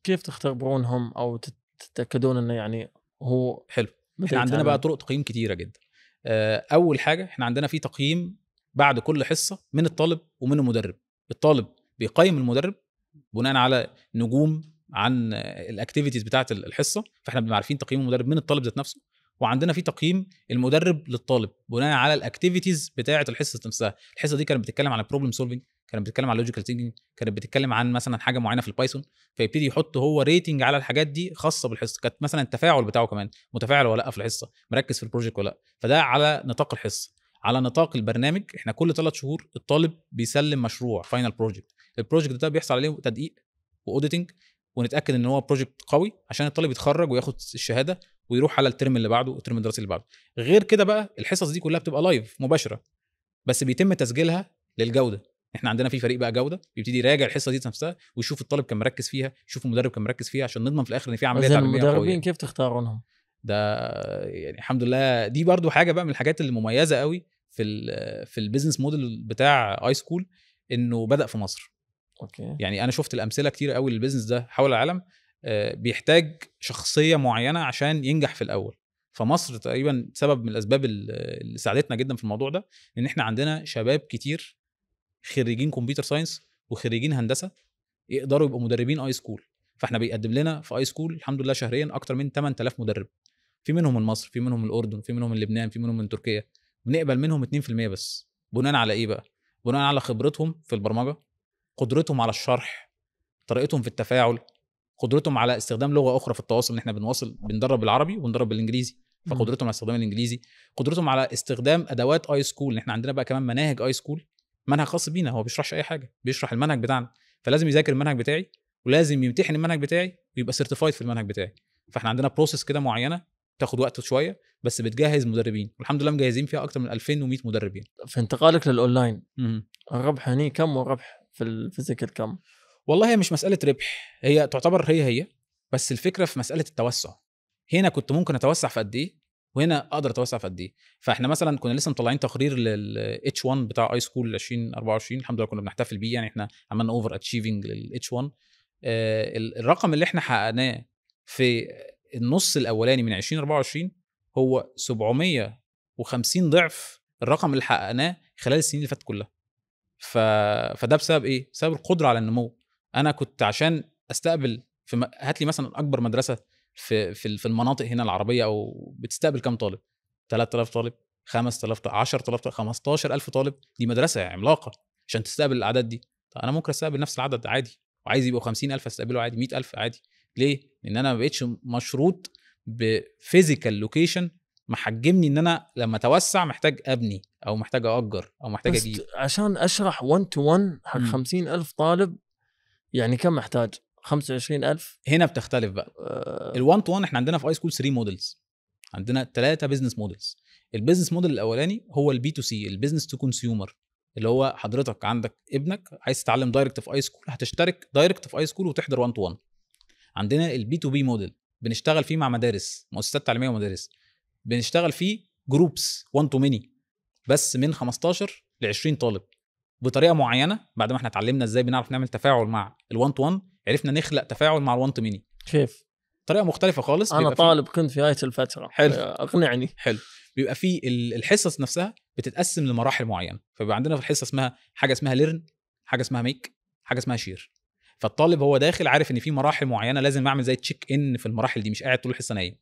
كيف تختبرونهم او تتاكدون انه يعني هو حلو احنا عندنا بقى طرق تقييم كتيره جدا آه، اول حاجه احنا عندنا في تقييم بعد كل حصه من الطالب ومن المدرب الطالب بيقيم المدرب بناء على نجوم عن الاكتيفيتيز بتاعه الحصه فاحنا بنبقى عارفين تقييم المدرب من الطالب ذات نفسه وعندنا في تقييم المدرب للطالب بناء على الاكتيفيتيز بتاعه الحصه نفسها الحصه دي كانت بتتكلم عن البروبلم سولفنج كانت بتتكلم عن لوجيكال ثينكينج كانت بتتكلم عن مثلا حاجه معينه في البايثون فيبتدي يحط هو ريتنج على الحاجات دي خاصه بالحصه كانت مثلا التفاعل بتاعه كمان متفاعل ولا لا في الحصه مركز في البروجكت ولا لا فده على نطاق الحصه على نطاق البرنامج احنا كل ثلاث شهور الطالب بيسلم مشروع فاينل بروجكت البروجكت ده بيحصل عليه تدقيق واوديتنج ونتاكد ان هو بروجكت قوي عشان الطالب يتخرج وياخد الشهاده ويروح على الترم اللي بعده الترم الدراسي اللي بعده غير كده بقى الحصص دي كلها بتبقى لايف مباشره بس بيتم تسجيلها للجوده احنا عندنا في فريق بقى جوده بيبتدي يراجع الحصه دي نفسها ويشوف الطالب كان مركز فيها يشوف المدرب كان مركز فيها عشان نضمن في الاخر ان في عمليه تعليميه قويه المدربين كيف تختارونهم ده يعني الحمد لله دي برضو حاجه بقى من الحاجات اللي مميزه قوي في الـ في البيزنس موديل بتاع اي سكول انه بدا في مصر اوكي يعني انا شفت الامثله كتير قوي للبيزنس ده حول العالم آه، بيحتاج شخصيه معينه عشان ينجح في الاول فمصر تقريبا سبب من الاسباب اللي ساعدتنا جدا في الموضوع ده ان احنا عندنا شباب كتير خريجين كمبيوتر ساينس وخريجين هندسه يقدروا يبقوا مدربين اي سكول فاحنا بيقدم لنا في اي سكول الحمد لله شهريا اكتر من 8000 مدرب في منهم من مصر في منهم من الاردن في منهم من لبنان في منهم من تركيا بنقبل منهم 2% بس بناء على ايه بقى بناء على خبرتهم في البرمجه قدرتهم على الشرح طريقتهم في التفاعل قدرتهم على استخدام لغه اخرى في التواصل ان احنا بنواصل بندرب بالعربي وبندرب بالانجليزي فقدرتهم على استخدام الانجليزي قدرتهم على استخدام ادوات اي سكول احنا عندنا بقى كمان مناهج اي سكول منهج خاص بينا هو ما بيشرحش اي حاجه بيشرح المنهج بتاعنا فلازم يذاكر المنهج بتاعي ولازم يمتحن المنهج بتاعي ويبقى سيرتيفايد في المنهج بتاعي فاحنا عندنا بروسيس كده معينه تاخد وقت شويه بس بتجهز مدربين والحمد لله مجهزين فيها اكتر من 2100 مدرب يعني في انتقالك للاونلاين الربح هني كم والربح في الفيزيكال كم والله هي مش مساله ربح هي تعتبر هي هي بس الفكره في مساله التوسع هنا كنت ممكن اتوسع في قد ايه وهنا اقدر اتوسع في قد ايه فاحنا مثلا كنا لسه مطلعين تقرير للاتش 1 بتاع اي سكول 2024 الحمد لله كنا بنحتفل بيه يعني احنا عملنا اوفر اتشيفنج للاتش 1 الرقم اللي احنا حققناه في النص الاولاني من 2024 هو 750 ضعف الرقم اللي حققناه خلال السنين اللي فاتت كلها ف... فده بسبب ايه بسبب القدره على النمو انا كنت عشان استقبل في م... هات لي مثلا اكبر مدرسه في في في المناطق هنا العربيه او بتستقبل كام طالب 3000 طالب 5000 10000 15000 طالب دي مدرسه عملاقه عشان تستقبل الاعداد دي طيب انا ممكن استقبل نفس العدد عادي وعايز يبقوا 50000 استقبله عادي 100000 عادي ليه؟ لان انا ما بقتش مشروط بفيزيكال لوكيشن محجمني ان انا لما اتوسع محتاج ابني او محتاج اجر او محتاج اجيب عشان اشرح 1 تو 1 حق 50000 طالب يعني كم محتاج؟ 25000 هنا بتختلف بقى آه. ال 1 تو 1 احنا عندنا في اي سكول 3 مودلز عندنا ثلاثه بزنس مودلز البيزنس موديل الاولاني هو البي تو سي البيزنس تو كونسيومر اللي هو حضرتك عندك ابنك عايز تتعلم دايركت في اي سكول هتشترك دايركت في اي سكول وتحضر 1 تو 1 عندنا البي تو بي موديل بنشتغل فيه مع مدارس مؤسسات تعليميه ومدارس بنشتغل فيه جروبس 1 تو ميني بس من 15 ل 20 طالب بطريقه معينه بعد ما احنا اتعلمنا ازاي بنعرف نعمل تفاعل مع ال1 تو 1 عرفنا نخلق تفاعل مع ال1 تو ميني شايف طريقه مختلفه خالص انا طالب في... كنت في هاي الفتره حلو اقنعني حلو بيبقى في الحصص نفسها بتتقسم لمراحل معينه فبيبقى عندنا في الحصه اسمها حاجه اسمها ليرن حاجه اسمها ميك حاجه اسمها شير فالطالب هو داخل عارف ان في مراحل معينه لازم اعمل زي تشيك ان في المراحل دي مش قاعد طول الحصه نايم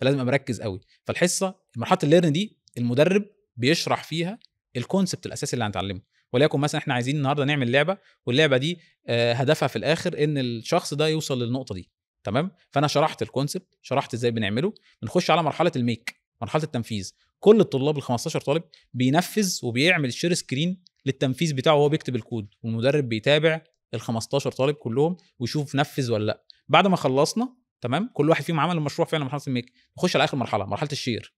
فلازم ابقى مركز قوي فالحصه مرحله الليرن دي المدرب بيشرح فيها الكونسبت الاساسي اللي هنتعلمه وليكن مثلا احنا عايزين النهارده نعمل لعبه واللعبه دي آه، هدفها في الاخر ان الشخص ده يوصل للنقطه دي تمام فانا شرحت الكونسبت شرحت ازاي بنعمله بنخش على مرحله الميك مرحله التنفيذ كل الطلاب ال 15 طالب بينفذ وبيعمل شير سكرين للتنفيذ بتاعه وهو بيكتب الكود والمدرب بيتابع ال 15 طالب كلهم ويشوف نفذ ولا لا بعد ما خلصنا تمام كل واحد فيهم عمل المشروع فعلا مرحله الميك نخش على اخر مرحله مرحله الشير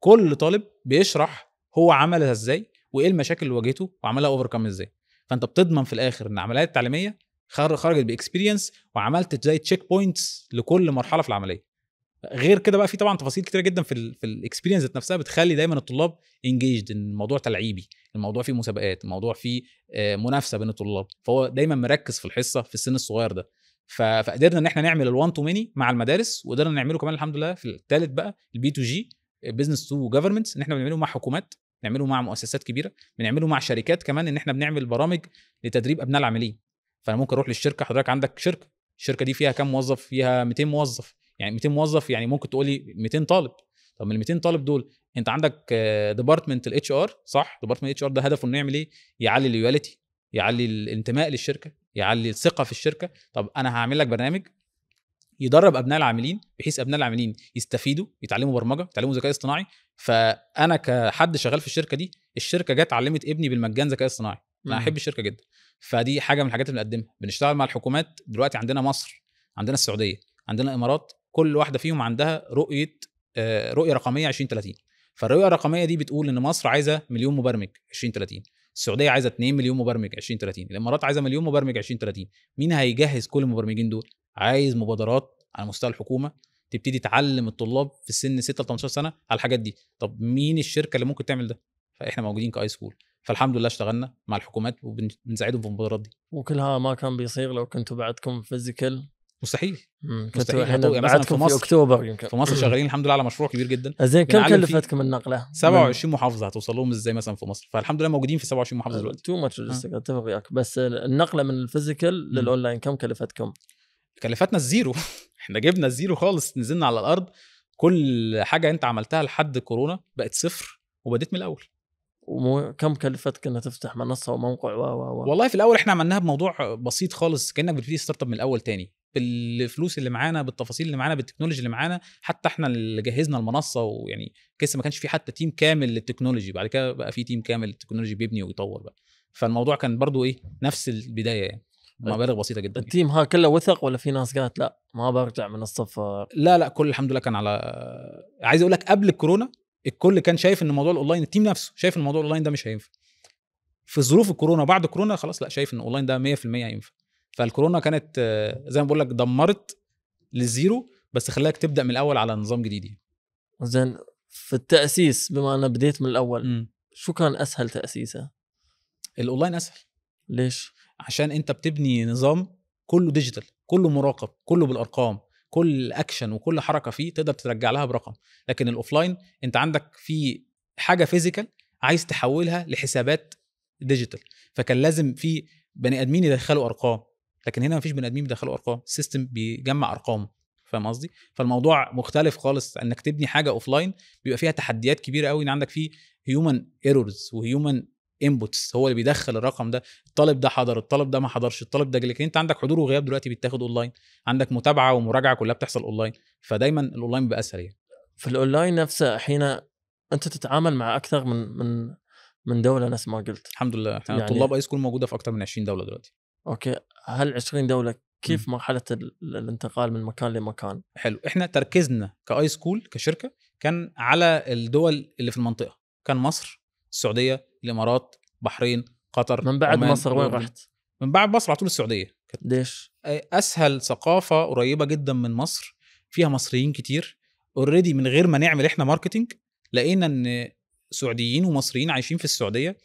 كل طالب بيشرح هو عملها ازاي وايه المشاكل اللي واجهته وعملها اوفر كام ازاي فانت بتضمن في الاخر ان العمليات التعليميه خرجت باكسبيرينس وعملت زي تشيك بوينتس لكل مرحله في العمليه غير كده بقى في طبعا تفاصيل كتيره جدا في الـ في الاكسبيرينس نفسها بتخلي دايما الطلاب انجيجد ان الموضوع تلعيبي الموضوع فيه مسابقات الموضوع فيه آه، منافسه بين الطلاب فهو دايما مركز في الحصه في السن الصغير ده فقدرنا ان احنا نعمل ال1 تو ميني مع المدارس وقدرنا نعمله كمان الحمد لله في الثالث بقى البي تو جي بزنس تو جفرمنتس ان احنا بنعمله مع حكومات بنعمله مع مؤسسات كبيره بنعمله مع شركات كمان ان احنا بنعمل برامج لتدريب ابناء العاملين فانا ممكن اروح للشركه حضرتك عندك شركه الشركه دي فيها كام موظف فيها 200 موظف يعني 200 موظف يعني ممكن تقول لي 200 طالب طب من ال 200 طالب دول انت عندك ديبارتمنت الاتش ار صح ديبارتمنت الاتش ار ده هدفه انه يعمل ايه يعلي اللويالتي يعلي الانتماء للشركه يعلي الثقه في الشركه طب انا هعمل لك برنامج يدرب ابناء العاملين بحيث ابناء العاملين يستفيدوا يتعلموا برمجه يتعلموا ذكاء اصطناعي فانا كحد شغال في الشركه دي الشركه جت علمت ابني بالمجان ذكاء اصطناعي انا احب الشركه جدا فدي حاجه من الحاجات اللي بنقدمها بنشتغل مع الحكومات دلوقتي عندنا مصر عندنا السعوديه عندنا الامارات كل واحده فيهم عندها رؤيه آه، رؤيه رقميه 2030 فالرؤيه الرقميه دي بتقول ان مصر عايزه مليون مبرمج 2030 السعوديه عايزه 2 مليون مبرمج 2030 الامارات عايزه مليون مبرمج 2030 مين هيجهز كل المبرمجين دول عايز مبادرات على مستوى الحكومه تبتدي تعلم الطلاب في السن 6 ل 18 سنه على الحاجات دي طب مين الشركه اللي ممكن تعمل ده فاحنا موجودين كاي سكول فالحمد لله اشتغلنا مع الحكومات وبنساعدهم في المبادرات دي وكل هذا ما كان بيصير لو كنتوا بعدكم فيزيكال مستحيل مستحيل يعني في مصر في اكتوبر يمكن في مصر شغالين الحمد لله على مشروع كبير جدا زين كم كلفتكم النقله؟ 27 محافظه هتوصل لهم ازاي مثلا في مصر؟ فالحمد لله موجودين في 27 محافظه دلوقتي تو ماتش اتفق وياك بس النقله من الفيزيكال للاونلاين كم كلفتكم؟ كلفتنا الزيرو *laughs* احنا جبنا الزيرو خالص نزلنا على الارض كل حاجه انت عملتها لحد كورونا بقت صفر وبديت من الاول وكم كلفتك انك تفتح منصه وموقع و و والله في الاول احنا عملناها بموضوع بسيط خالص كانك بتبتدي ستارت اب من الاول تاني بالفلوس اللي معانا بالتفاصيل اللي معانا بالتكنولوجي اللي معانا حتى احنا اللي جهزنا المنصه ويعني لسه ما كانش في حتى تيم كامل للتكنولوجي بعد كده بقى في تيم كامل للتكنولوجي بيبني ويطور بقى فالموضوع كان برضو ايه نفس البدايه يعني مبالغ بسيطه جدا يعني. التيم ها كله وثق ولا في ناس قالت لا ما برجع من الصفر لا لا كل الحمد لله كان على عايز اقول لك قبل الكورونا الكل كان شايف ان موضوع الاونلاين التيم نفسه شايف ان موضوع الاونلاين ده مش هينفع في ظروف الكورونا بعد الكورونا خلاص لا شايف ان الاونلاين ده 100% هينفع فالكورونا كانت آه، زي ما بقول لك دمرت للزيرو بس خلاك تبدا من الاول على نظام جديد يعني. زين في التاسيس بما انا بديت من الاول م. شو كان اسهل تاسيسه؟ الاونلاين اسهل ليش؟ عشان انت بتبني نظام كله ديجيتال كله مراقب كله بالارقام كل اكشن وكل حركه فيه تقدر ترجع لها برقم لكن الاوفلاين انت عندك في حاجه فيزيكال عايز تحولها لحسابات ديجيتال فكان لازم في بني ادمين يدخلوا ارقام لكن هنا مفيش بني ادمين بيدخلوا ارقام السيستم بيجمع ارقام فاهم قصدي فالموضوع مختلف خالص انك تبني حاجه اوف لاين بيبقى فيها تحديات كبيره قوي ان عندك فيه هيومن ايرورز وهيومن انبوتس هو اللي بيدخل الرقم ده الطالب ده حضر الطالب ده ما حضرش الطالب ده لكن انت عندك حضور وغياب دلوقتي بيتاخد اونلاين عندك متابعه ومراجعه كلها بتحصل اونلاين فدايما الاونلاين بيبقى اسهل يعني في الاونلاين نفسه حين انت تتعامل مع اكثر من من من دوله نفس ما قلت الحمد لله احنا يعني طلاب اي سكول موجوده في اكثر من 20 دوله دلوقتي اوكي هل 20 دوله كيف م. مرحله الانتقال من مكان لمكان حلو احنا تركيزنا كاي سكول كشركه كان على الدول اللي في المنطقه كان مصر السعوديه الامارات بحرين قطر من بعد مصر وين رحت من بعد مصر على طول السعوديه ليش اسهل ثقافه قريبه جدا من مصر فيها مصريين كتير اوريدي من غير ما نعمل احنا ماركتينج لقينا ان سعوديين ومصريين عايشين في السعوديه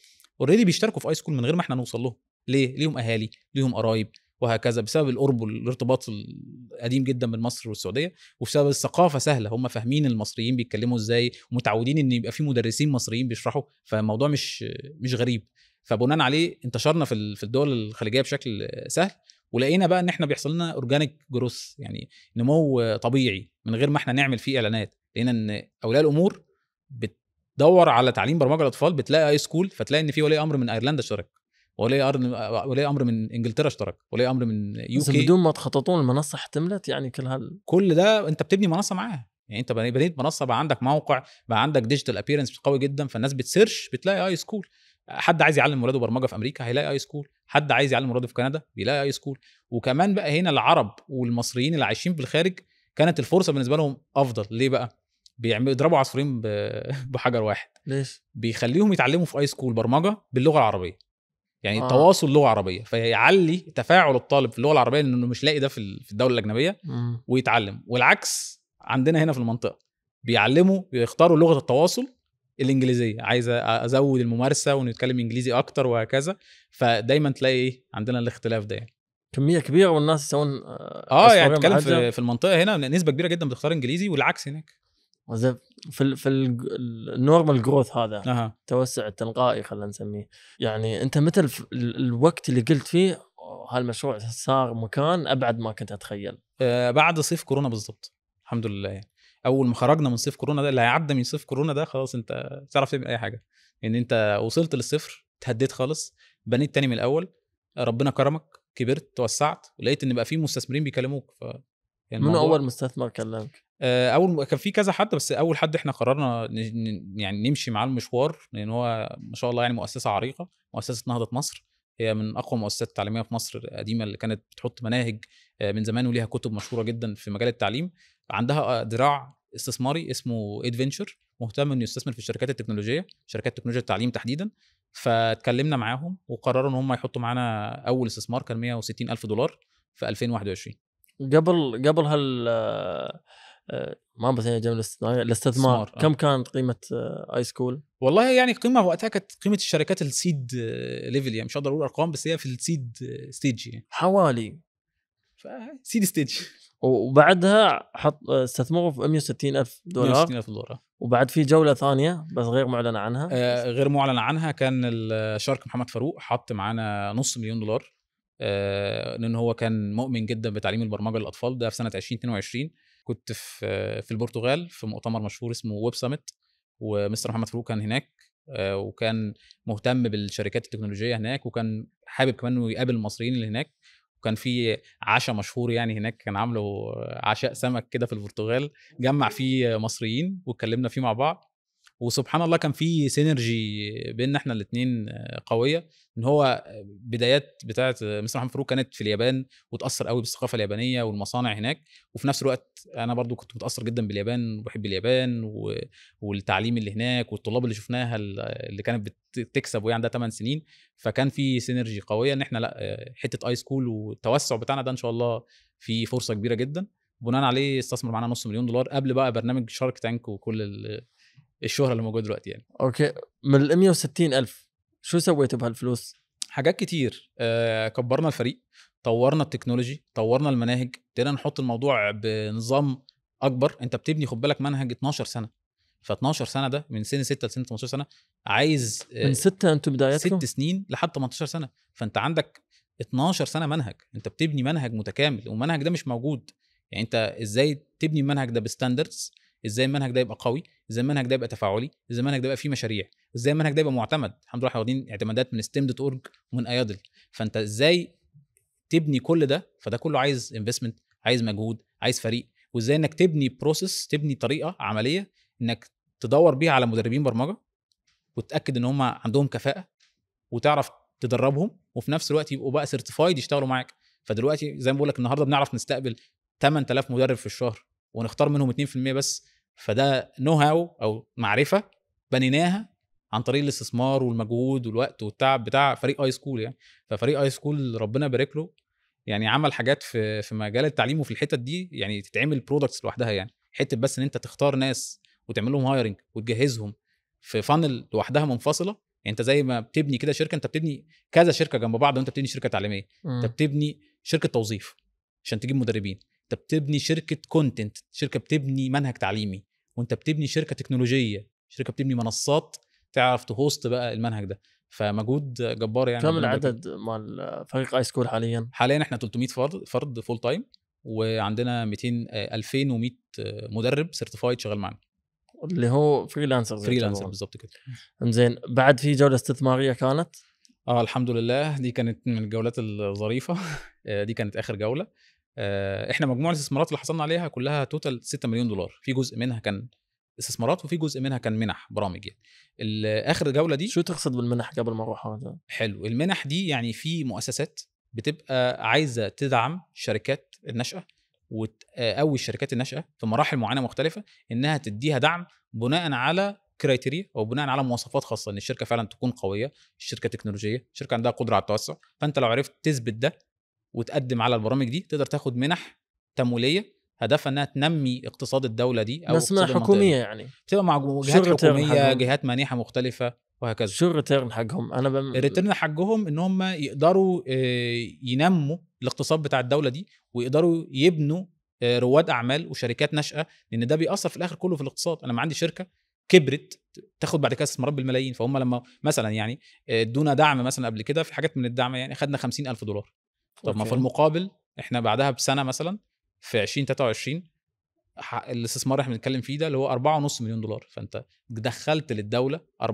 اوريدي بيشتركوا في اي سكول من غير ما احنا نوصل لهم ليه؟ ليهم اهالي، ليهم قرايب وهكذا بسبب القرب والارتباط القديم جدا بين مصر والسعوديه وبسبب الثقافه سهله هم فاهمين المصريين بيتكلموا ازاي ومتعودين ان يبقى في مدرسين مصريين بيشرحوا فالموضوع مش مش غريب فبناء عليه انتشرنا في في الدول الخليجيه بشكل سهل ولقينا بقى ان احنا بيحصل لنا اورجانيك جروث يعني نمو طبيعي من غير ما احنا نعمل فيه اعلانات لقينا ان اولياء الامور بتدور على تعليم برمجه الاطفال بتلاقي اي سكول فتلاقي ان في ولي امر من ايرلندا شارك ولي امر ولي امر من انجلترا اشترك ولي امر من يو كي بدون ما تخططون المنصه احتملت يعني كل هال كل ده انت بتبني منصه معاها يعني انت بنيت منصه بقى عندك موقع بقى عندك ديجيتال ابييرنس قوي جدا فالناس بتسيرش بتلاقي اي سكول حد عايز يعلم ولاده برمجه في امريكا هيلاقي اي سكول حد عايز يعلم ولاده في كندا بيلاقي اي سكول وكمان بقى هنا العرب والمصريين اللي عايشين في الخارج كانت الفرصه بالنسبه لهم افضل ليه بقى بيعملوا يضربوا عصفورين *laughs* بحجر واحد ليش بيخليهم يتعلموا في اي سكول برمجه باللغه العربيه يعني آه. تواصل لغه عربيه فيعلي تفاعل الطالب في اللغه العربيه لانه مش لاقي ده في الدوله الاجنبيه ويتعلم والعكس عندنا هنا في المنطقه بيعلموا يختاروا لغه التواصل الانجليزيه عايز ازود الممارسه ونتكلم انجليزي اكتر وهكذا فدايما تلاقي ايه عندنا الاختلاف ده يعني كميه كبيره والناس يسوون اه, آه، يعني بتتكلم في, في المنطقه هنا نسبه كبيره جدا بتختار انجليزي والعكس هناك في في النورمال جروث هذا أه. التوسع التلقائي خلينا نسميه يعني انت متى الوقت اللي قلت فيه هالمشروع صار مكان ابعد ما كنت اتخيل أه بعد صيف كورونا بالضبط الحمد لله يعني اول ما خرجنا من صيف كورونا ده اللي هيعدي من صيف كورونا ده خلاص انت تعرف تعمل اي حاجه ان يعني انت وصلت للصفر تهديت خالص بنيت تاني من الاول ربنا كرمك كبرت توسعت ولقيت ان بقى في مستثمرين بيكلموك ف يعني من اول مستثمر كلمك آه، اول كان في كذا حد بس اول حد احنا قررنا يعني نمشي معاه المشوار لان هو ما شاء الله يعني مؤسسه عريقه مؤسسه نهضه مصر هي من اقوى المؤسسات التعليميه في مصر القديمه اللي كانت بتحط مناهج آه، من زمان وليها كتب مشهوره جدا في مجال التعليم عندها ذراع آه، استثماري اسمه ادفنشر مهتم انه يستثمر في الشركات التكنولوجيه شركات تكنولوجيا التعليم تحديدا فاتكلمنا معاهم وقرروا ان هم يحطوا معانا اول استثمار كان 160 الف دولار في 2021 قبل قبل هال ما بس جمله استثنائيه الاستثمار كم كانت قيمه اي آه، سكول؟ والله يعني قيمه وقتها كانت قيمه الشركات السيد ليفل آه، يعني مش هقدر اقول ارقام بس هي في السيد ستيج آه، يعني حوالي سيد ستيج *laughs* وبعدها حط استثمروا في 160 الف دولار 160 الف دولار وبعد في جوله ثانيه بس غير معلنه عنها آه غير معلنه عنها كان الشارك محمد فاروق حط معانا نص مليون دولار آه لان هو كان مؤمن جدا بتعليم البرمجه للاطفال ده في سنه 2022 كنت في في البرتغال في مؤتمر مشهور اسمه ويب سامت ومستر محمد فاروق كان هناك آه، وكان مهتم بالشركات التكنولوجيه هناك وكان حابب كمان انه يقابل المصريين اللي هناك وكان في عشاء مشهور يعني هناك كان عامله عشاء سمك كده في البرتغال جمع فيه مصريين واتكلمنا فيه مع بعض وسبحان الله كان في سينرجي بيننا احنا الاثنين آه، قويه ان هو بدايات بتاعه آه، مستر محمد فاروق كانت في اليابان وتاثر قوي بالثقافه اليابانيه والمصانع هناك وفي نفس الوقت انا برضو كنت متاثر جدا باليابان وبحب اليابان و... والتعليم اللي هناك والطلاب اللي شفناها آه، اللي كانت بتكسب وهي عندها 8 سنين فكان في سينرجي قويه ان احنا لا حته اي سكول والتوسع بتاعنا ده ان شاء الله في فرصه كبيره جدا بناء عليه استثمر معانا نص مليون دولار قبل بقى برنامج شارك تانك وكل الشهره اللي موجوده دلوقتي يعني اوكي من ال 160 الف شو سويتوا بهالفلوس؟ حاجات كتير آه كبرنا الفريق طورنا التكنولوجي طورنا المناهج ابتدينا نحط الموضوع بنظام اكبر انت بتبني خد بالك منهج 12 سنه ف 12 سنه ده من سن 6 لسن 18 سنه عايز آه، من 6 انتوا بدايتكم 6 سنين لحد 18 سنه فانت عندك 12 سنه منهج انت بتبني منهج متكامل والمنهج ده مش موجود يعني انت ازاي تبني المنهج ده بستاندردز ازاي المنهج ده يبقى قوي ازاي المنهج ده يبقى تفاعلي ازاي المنهج ده يبقى فيه مشاريع ازاي المنهج ده يبقى معتمد الحمد لله احنا واخدين اعتمادات من ستيم دوت اورج ومن ايادل فانت ازاي تبني كل ده فده كله عايز انفستمنت عايز مجهود عايز فريق وازاي انك تبني بروسيس تبني طريقه عمليه انك تدور بيها على مدربين برمجه وتتاكد ان هم عندهم كفاءه وتعرف تدربهم وفي نفس الوقت يبقوا بقى سيرتيفايد يشتغلوا معاك فدلوقتي زي ما بقول لك النهارده بنعرف نستقبل 8000 مدرب في الشهر ونختار منهم 2% بس فده نو هاو او معرفه بنيناها عن طريق الاستثمار والمجهود والوقت والتعب بتاع فريق اي سكول يعني ففريق اي سكول ربنا يبارك له يعني عمل حاجات في في مجال التعليم وفي الحتت دي يعني تتعمل برودكتس لوحدها يعني حته بس ان انت تختار ناس وتعمل لهم هايرنج وتجهزهم في فانل لوحدها منفصله يعني انت زي ما بتبني كده شركه انت بتبني كذا شركه جنب بعض وانت بتبني شركه تعليميه انت بتبني شركه توظيف عشان تجيب مدربين انت بتبني شركه كونتنت شركه بتبني منهج تعليمي وانت بتبني شركه تكنولوجيه شركه بتبني منصات تعرف تهوست بقى المنهج ده فمجهود جبار يعني كم العدد مال فريق اي سكول حاليا حاليا احنا 300 فرد فرد فول تايم وعندنا 200 2100 آه، آه، مدرب سيرتيفايد شغال معانا اللي هو فريلانسرز فريلانسر بالظبط كده زين بعد في جوله استثماريه كانت اه الحمد لله دي كانت من الجولات الظريفه *laughs* آه، دي كانت اخر جوله آه، احنا مجموع الاستثمارات اللي حصلنا عليها كلها توتال 6 مليون دولار في جزء منها كان استثمارات وفي جزء منها كان منح برامج يعني اخر جوله دي شو تقصد بالمنح قبل ما اروح حلو المنح دي يعني في مؤسسات بتبقى عايزه تدعم شركات الناشئه وتقوي الشركات الناشئه في مراحل معينه مختلفه انها تديها دعم بناء على كرايتيريا او بناء على مواصفات خاصه ان الشركه فعلا تكون قويه الشركه تكنولوجيه الشركه عندها قدره على التوسع فانت لو عرفت تثبت ده وتقدم على البرامج دي تقدر تاخد منح تمويليه هدفها انها تنمي اقتصاد الدوله دي او بس مع حكوميه يعني بتبقى مع جهات حكوميه جهات مانحه مختلفه وهكذا شو الريترن حقهم انا بم... الريترن حقهم ان هم يقدروا آه، ينموا الاقتصاد بتاع الدوله دي ويقدروا يبنوا آه، رواد اعمال وشركات ناشئه لان ده بيأثر في الاخر كله في الاقتصاد انا لما عندي شركه كبرت تاخد بعد كده استثمارات بالملايين فهم لما مثلا يعني ادونا آه، دعم مثلا قبل كده في حاجات من الدعم يعني خدنا 50000 دولار طب ما في المقابل احنا بعدها بسنه مثلا في 2023 الاستثمار اللي احنا بنتكلم فيه ده اللي هو 4.5 مليون دولار فانت دخلت للدوله 4.5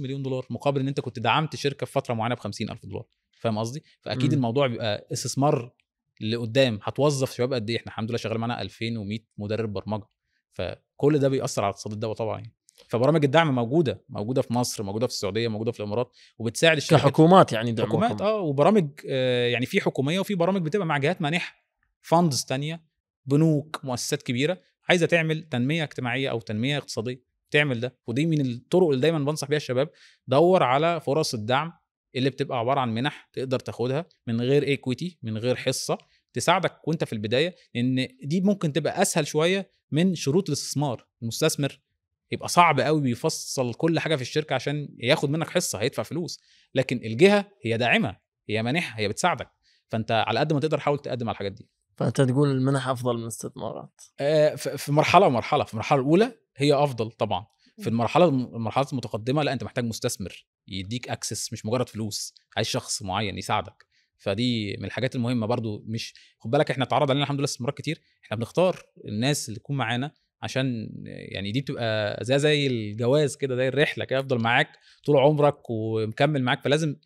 مليون دولار مقابل ان انت كنت دعمت شركه في فتره معينه ب 50000 دولار فاهم قصدي؟ فاكيد م. امم. الموضوع بيبقى استثمار لقدام هتوظف شباب قد ايه؟ احنا الحمد لله شغال معانا 2100 مدرب برمجه فكل ده بيأثر على اقتصاد الدوله طبعا يعني. فبرامج الدعم موجوده موجوده في مصر موجوده في السعوديه موجوده في الامارات وبتساعد الشركات كحكومات يعني دعم حكومات اه وبرامج آه يعني في حكوميه وفي برامج بتبقى مع جهات مانحه فاندز تانية بنوك مؤسسات كبيره عايزه تعمل تنميه اجتماعيه او تنميه اقتصاديه تعمل ده ودي من الطرق اللي دايما بنصح بيها الشباب دور على فرص الدعم اللي بتبقى عباره عن منح تقدر تاخدها من غير ايكويتي من غير حصه تساعدك وانت في البدايه ان دي ممكن تبقى اسهل شويه من شروط الاستثمار المستثمر يبقى صعب قوي بيفصل كل حاجه في الشركه عشان ياخد منك حصه هيدفع فلوس لكن الجهه هي داعمه هي مانحه هي بتساعدك فانت على قد ما تقدر حاول تقدم على الحاجات دي فانت تقول المنح افضل من الاستثمارات آه، في مرحله ومرحله في المرحله الاولى هي افضل طبعا في المرحله المرحلات المتقدمه لا انت محتاج مستثمر يديك اكسس مش مجرد فلوس عايز شخص معين يساعدك فدي من الحاجات المهمه برضو مش خد بالك احنا اتعرض علينا الحمد لله استثمارات كتير احنا بنختار الناس اللي تكون معانا عشان يعني دي بتبقى زي زي الجواز كده زي الرحله كده يفضل معاك طول عمرك ومكمل معاك فلازم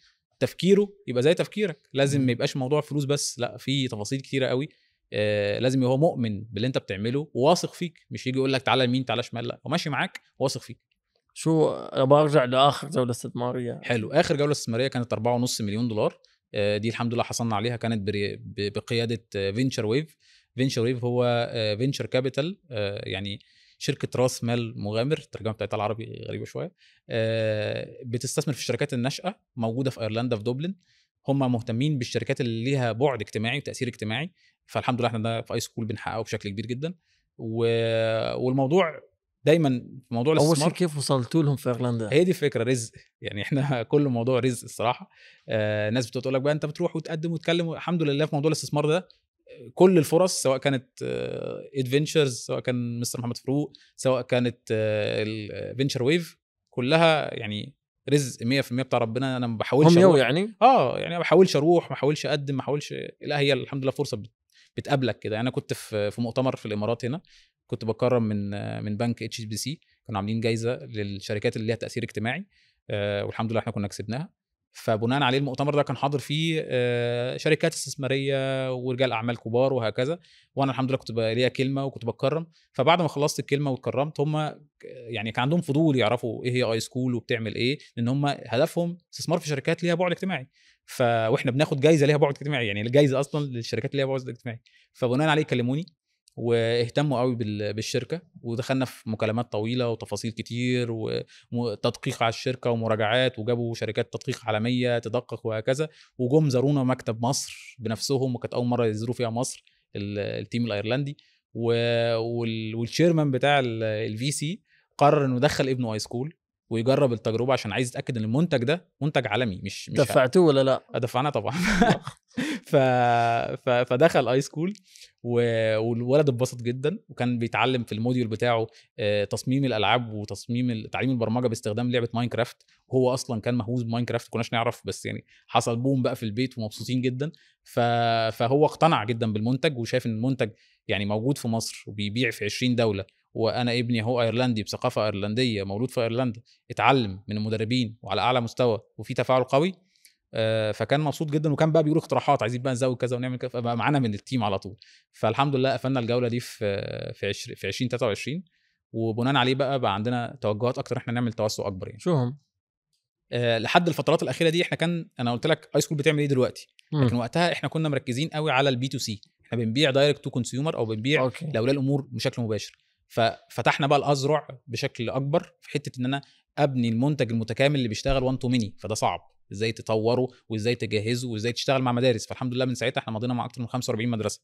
تفكيره يبقى زي تفكيرك لازم ما يبقاش موضوع فلوس بس لا في تفاصيل كتيره قوي آه، لازم هو مؤمن باللي انت بتعمله وواثق فيك مش يجي يقول لك تعالى يمين تعالى شمال لا هو ماشي معاك واثق فيك شو برجع لاخر جوله استثماريه حلو اخر جوله استثماريه كانت 4.5 مليون دولار آه، دي الحمد لله حصلنا عليها كانت بقياده فينشر آه، ويف فينشر ويف هو آه، فينشر كابيتال آه، يعني شركه راس مال مغامر الترجمه بتاعتها العربي غريبه شويه آه، بتستثمر في الشركات الناشئه موجوده في ايرلندا في دوبلن هم مهتمين بالشركات اللي ليها بعد اجتماعي وتاثير اجتماعي فالحمد لله احنا ده في اي سكول بنحققه بشكل كبير جدا و... والموضوع دايما في موضوع الاستثمار اول شيء كيف وصلتوا لهم في ايرلندا؟ هي دي الفكره رزق يعني احنا *laughs* كل موضوع رزق الصراحه آه ناس بتقول لك بقى انت بتروح وتقدم وتتكلم الحمد لله في موضوع الاستثمار ده كل الفرص سواء كانت ادفنتشرز آه، سواء كان مستر محمد فاروق سواء كانت آه، الفينشر ويف آه، كلها يعني رزق 100% بتاع ربنا انا ما بحاولش هم يعني اه يعني ما بحاولش اروح ما بحاولش اقدم ما بحاولش لا هي الحمد لله فرصه بتقابلك كده يعني انا كنت في في مؤتمر في الامارات هنا كنت بكرم من من بنك اتش بي سي كانوا عاملين جايزه للشركات اللي ليها تاثير اجتماعي والحمد لله احنا كنا كسبناها فبناء عليه المؤتمر ده كان حاضر فيه آه، شركات استثماريه ورجال اعمال كبار وهكذا وانا الحمد لله كنت ليا كلمه وكنت بتكرم فبعد ما خلصت الكلمه واتكرمت هم يعني كان عندهم فضول يعرفوا ايه هي اي سكول وبتعمل ايه لان هم هدفهم استثمار في شركات ليها بعد اجتماعي ف واحنا بناخد جايزه ليها بعد اجتماعي يعني الجايزه اصلا للشركات اللي ليها بعد اجتماعي فبناء عليه كلموني واهتموا قوي بالشركه ودخلنا في مكالمات طويله وتفاصيل كتير وتدقيق على الشركه ومراجعات وجابوا شركات تدقيق عالميه تدقق وهكذا وجم زارونا مكتب مصر بنفسهم وكانت اول مره يزوروا فيها مصر التيم الايرلندي والشيرمان بتاع الفي سي قرر انه يدخل ابنه اي سكول ويجرب التجربه عشان عايز يتاكد ان المنتج ده منتج عالمي مش مش دفعتوه ولا لا؟ دفعناه طبعا *laughs* ف... ف... فدخل اي سكول و... والولد اتبسط جدا وكان بيتعلم في الموديول بتاعه آه، تصميم الالعاب وتصميم تعليم البرمجه باستخدام لعبه ماينكرافت وهو اصلا كان مهووس بماينكرافت كناش نعرف بس يعني حصل بوم بقى في البيت ومبسوطين جدا ف... فهو اقتنع جدا بالمنتج وشايف ان المنتج يعني موجود في مصر وبيبيع في 20 دوله وانا ابني هو ايرلندي بثقافه ايرلنديه مولود في ايرلندا اتعلم من المدربين وعلى اعلى مستوى وفي تفاعل قوي آه، فكان مبسوط جدا وكان بقى بيقول اقتراحات عايزين بقى نزود كذا ونعمل كذا فبقى معانا من التيم على طول فالحمد لله قفلنا الجوله دي في في 2023 وبناء عليه بقى بقى عندنا توجهات اكتر احنا نعمل توسع اكبر يعني شو هم؟ أه لحد الفترات الاخيره دي احنا كان انا قلت لك اي سكول بتعمل ايه دلوقتي لكن وقتها احنا كنا مركزين قوي على البي تو سي احنا بنبيع دايركت تو كونسيومر او بنبيع لاولياء الامور بشكل مباشر ففتحنا بقى الأذرع بشكل أكبر في حتة إن أنا أبني المنتج المتكامل اللي بيشتغل 1 تو ميني فده صعب ازاي تطوره وازاي تجهزه وازاي تشتغل مع مدارس فالحمد لله من ساعتها احنا مضينا مع اكتر من 45 مدرسه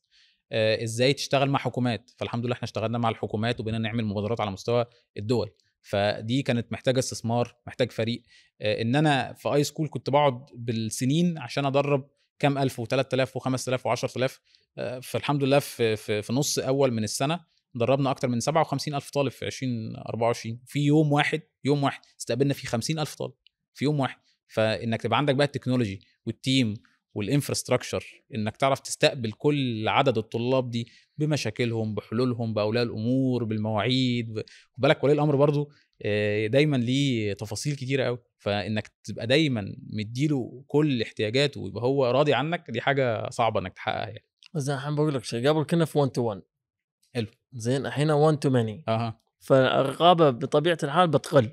آه ازاي تشتغل مع حكومات فالحمد لله احنا اشتغلنا مع الحكومات وبقينا نعمل مبادرات على مستوى الدول فدي كانت محتاجه استثمار محتاج فريق آه ان انا في اي سكول كنت بقعد بالسنين عشان ادرب كام الف و3000 و5000 و10000 آه فالحمد لله في, في, في نص اول من السنه دربنا اكتر من 57 الف طالب في 2024 في يوم واحد يوم واحد استقبلنا فيه 50 الف طالب في يوم واحد فانك تبقى عندك بقى التكنولوجي والتيم والانفراستراكشر انك تعرف تستقبل كل عدد الطلاب دي بمشاكلهم بحلولهم باولياء الامور بالمواعيد بالك ولي الامر برضو آه، دايما ليه تفاصيل كتيره قوي فانك تبقى دايما مديله كل احتياجاته ويبقى هو راضي عنك دي حاجه صعبه انك تحققها يعني بس انا بقول لك شيء قبل كنا في 1 تو 1 حلو زين الحين 1 تو ماني اها فالرقابه بطبيعه الحال بتقل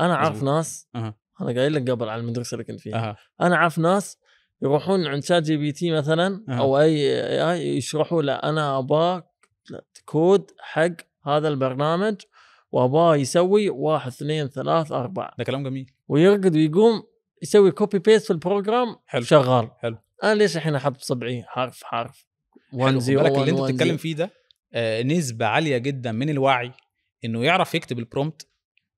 انا اعرف ناس أه. انا قايل لك قبل على المدرسه اللي كنت فيها أه. انا اعرف ناس يروحون عند شات جي بي تي مثلا أه. او اي اي يشرحوا له انا اباك كود حق هذا البرنامج واباه يسوي واحد اثنين ثلاث اربعة ده كلام جميل ويرقد ويقوم يسوي كوبي بيست في البروجرام حلو شغال حلو انا ليش الحين احط بصبعي حرف حرف 1 0 اللي انت بتتكلم فيه ده آه، نسبه عاليه جدا من الوعي انه يعرف يكتب البرومت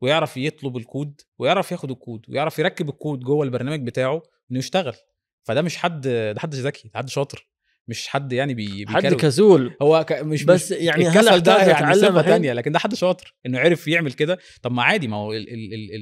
ويعرف يطلب الكود ويعرف ياخد الكود ويعرف يركب الكود جوه البرنامج بتاعه انه يشتغل فده مش حد ده حد ذكي ده حد شاطر مش حد يعني بي حد كسول هو ك... مش بس مش يعني الكسل ده يعني تانية لكن ده حد شاطر انه عرف يعمل كده طب ما عادي ما هو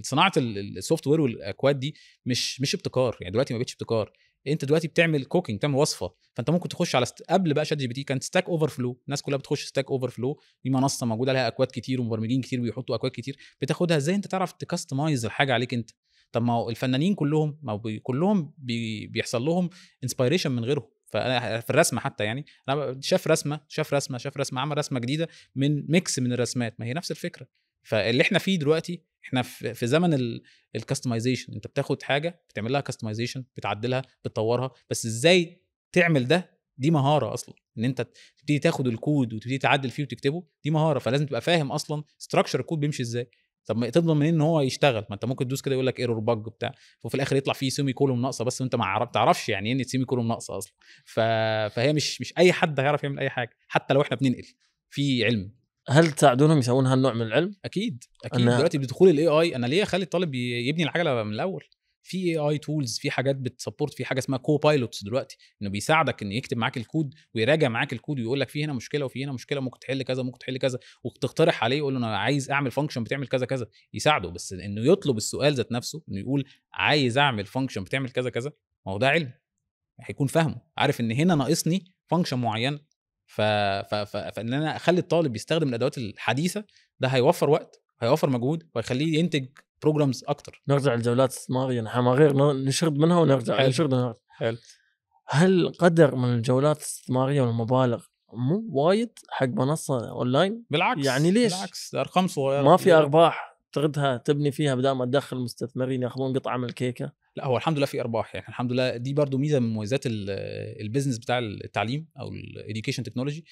صناعه السوفت وير والاكواد دي مش مش ابتكار يعني دلوقتي ما بقتش ابتكار انت دلوقتي بتعمل كوكينج بتعمل وصفه فانت ممكن تخش على ست... قبل بقى شات جي بي تي كانت ستاك اوفر فلو الناس كلها بتخش ستاك اوفر فلو دي منصه موجوده لها اكواد كتير ومبرمجين كتير بيحطوا اكواد كتير بتاخدها ازاي انت تعرف تكستمايز الحاجه عليك انت طب ما هو الفنانين كلهم ما بي... كلهم بي... بيحصل لهم انسبيريشن من غيرهم فانا في الرسمه حتى يعني انا شاف رسمه شاف رسمه شاف رسمه عمل رسمه جديده من ميكس من الرسمات ما هي نفس الفكره فاللي احنا فيه دلوقتي احنا في زمن الكاستمايزيشن انت بتاخد حاجه بتعمل لها كاستمايزيشن بتعدلها بتطورها بس ازاي تعمل ده دي مهاره اصلا ان انت تبتدي تاخد الكود وتبتدي تعدل فيه وتكتبه دي مهاره فلازم تبقى فاهم اصلا ستراكشر الكود بيمشي ازاي طب ما تضمن منين ان هو يشتغل ما انت ممكن تدوس كده يقول لك ايرور باج بتاع وفي الاخر يطلع فيه سيمي كولوم ناقصه بس وانت ما تعرفش يعني ايه سيمي كولوم ناقصه اصلا ف... فهي مش مش اي حد هيعرف يعمل اي حاجه حتى لو احنا بننقل في علم هل تساعدونهم يسوون هالنوع من العلم؟ اكيد اكيد دلوقتي بدخول الاي اي انا ليه اخلي الطالب يبني العجله من الاول؟ في اي اي تولز في حاجات بتسبورت في حاجه اسمها كو بايلوتس دلوقتي انه بيساعدك ان يكتب معاك الكود ويراجع معاك الكود ويقول لك في هنا مشكله وفي هنا مشكله ممكن تحل كذا ممكن تحل كذا وتقترح عليه يقول له انا عايز اعمل فانكشن بتعمل كذا كذا يساعده بس انه يطلب السؤال ذات نفسه انه يقول عايز اعمل فانكشن بتعمل كذا كذا ما هو ده علم هيكون فاهمه عارف ان هنا ناقصني فانكشن معين ف... ف... ف... فان انا اخلي الطالب يستخدم الادوات الحديثه ده هيوفر وقت هيوفر مجهود وهيخليه ينتج بروجرامز اكتر نرجع للجولات الاستثماريه نحن يعني ما غير نشرد منها ونرجع حلو. نشرد منها حل. هل قدر من الجولات الاستثماريه والمبالغ مو وايد حق منصه اونلاين بالعكس يعني ليش بالعكس ارقام صغيره ما في ارباح تاخذها تبني فيها بدل ما تدخل مستثمرين ياخذون قطعه من الكيكه لا هو الحمد لله في ارباح يعني الحمد لله دي برضو ميزه من مميزات البيزنس بتاع التعليم او الاديوكيشن تكنولوجي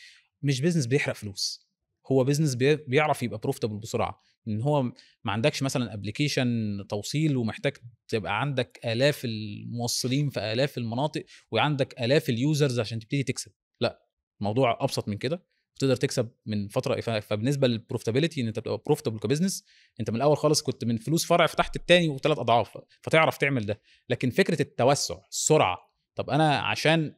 مش بيزنس بيحرق فلوس هو بيزنس بيعرف يبقى بروفيتبل بسرعه ان هو ما عندكش مثلا ابلكيشن توصيل ومحتاج تبقى عندك الاف الموصلين في الاف المناطق وعندك الاف اليوزرز عشان تبتدي تكسب لا الموضوع ابسط من كده وتقدر تكسب من فتره فبالنسبه للبروفيتابيلتي ان انت بتبقى بروفيتابل كبزنس انت من الاول خالص كنت من فلوس فرع فتحت الثاني وثلاث اضعاف فتعرف تعمل ده لكن فكره التوسع السرعه طب انا عشان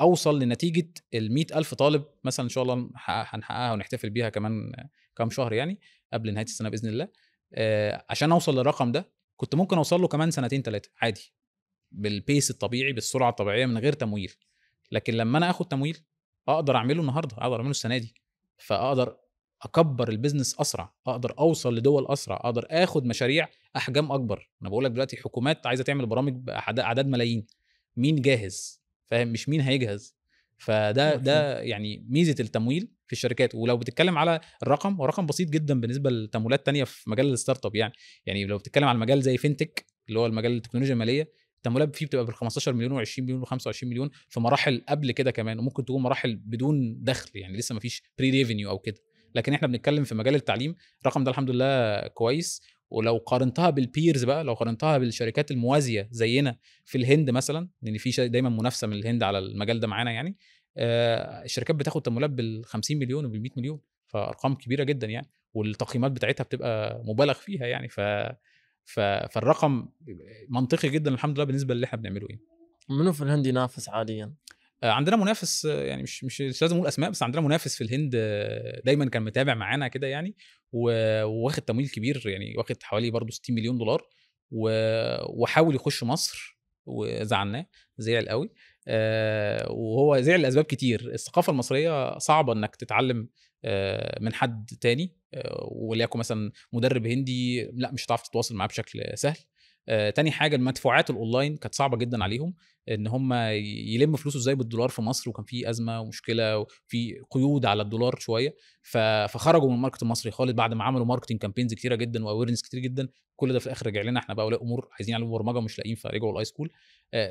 اوصل لنتيجه ال ألف طالب مثلا ان شاء الله هنحققها ونحتفل بيها كمان كام شهر يعني قبل نهايه السنه باذن الله عشان اوصل للرقم ده كنت ممكن اوصل له كمان سنتين ثلاثه عادي بالبيس الطبيعي بالسرعه الطبيعيه من غير تمويل لكن لما انا اخد تمويل اقدر اعمله النهارده اقدر اعمله السنه دي فاقدر اكبر البيزنس اسرع اقدر اوصل لدول اسرع اقدر اخد مشاريع احجام اكبر انا بقول لك دلوقتي حكومات عايزه تعمل برامج باعداد ملايين مين جاهز فاهم مش مين هيجهز فده ده يعني ميزه التمويل في الشركات ولو بتتكلم على الرقم هو رقم بسيط جدا بالنسبه لتمويلات تانية في مجال الستارت اب يعني يعني لو بتتكلم على مجال زي فينتك اللي هو المجال التكنولوجيا الماليه التمويلات فيه بتبقى بال 15 مليون و20 مليون و25 مليون في مراحل قبل كده كمان وممكن تكون مراحل بدون دخل يعني لسه ما فيش بري ريفينيو او كده لكن احنا بنتكلم في مجال التعليم الرقم ده الحمد لله كويس ولو قارنتها بالبيرز بقى لو قارنتها بالشركات الموازيه زينا في الهند مثلا لان في دايما منافسه من الهند على المجال ده معانا يعني آه الشركات بتاخد تمويلات بال 50 مليون وبال 100 مليون فارقام كبيره جدا يعني والتقييمات بتاعتها بتبقى مبالغ فيها يعني ف فالرقم منطقي جدا الحمد لله بالنسبه للي احنا بنعمله ايه منو في الهند ينافس حاليا؟ آه، عندنا منافس آه، يعني مش مش لازم اقول اسماء بس عندنا منافس في الهند آه، دايما كان متابع معانا كده يعني وواخد تمويل كبير يعني واخد حوالي برضه 60 مليون دولار وحاول يخش مصر وزعلناه زعل قوي وهو زعل لاسباب كتير الثقافه المصريه صعبه انك تتعلم آه، من حد تاني آه، وليكن مثلا مدرب هندي لا مش هتعرف تتواصل معاه بشكل سهل آه، تاني حاجه المدفوعات الاونلاين كانت صعبه جدا عليهم ان هم يلموا فلوسه ازاي بالدولار في مصر وكان في ازمه ومشكله وفي قيود على الدولار شويه فخرجوا من الماركت المصري خالص بعد ما عملوا ماركتنج كامبينز كتيره جدا واويرنس كتير جدا كل ده في الاخر رجع لنا احنا بقى ولاء امور عايزين يعلموا برمجه مش لاقيين فرجعوا الاي سكول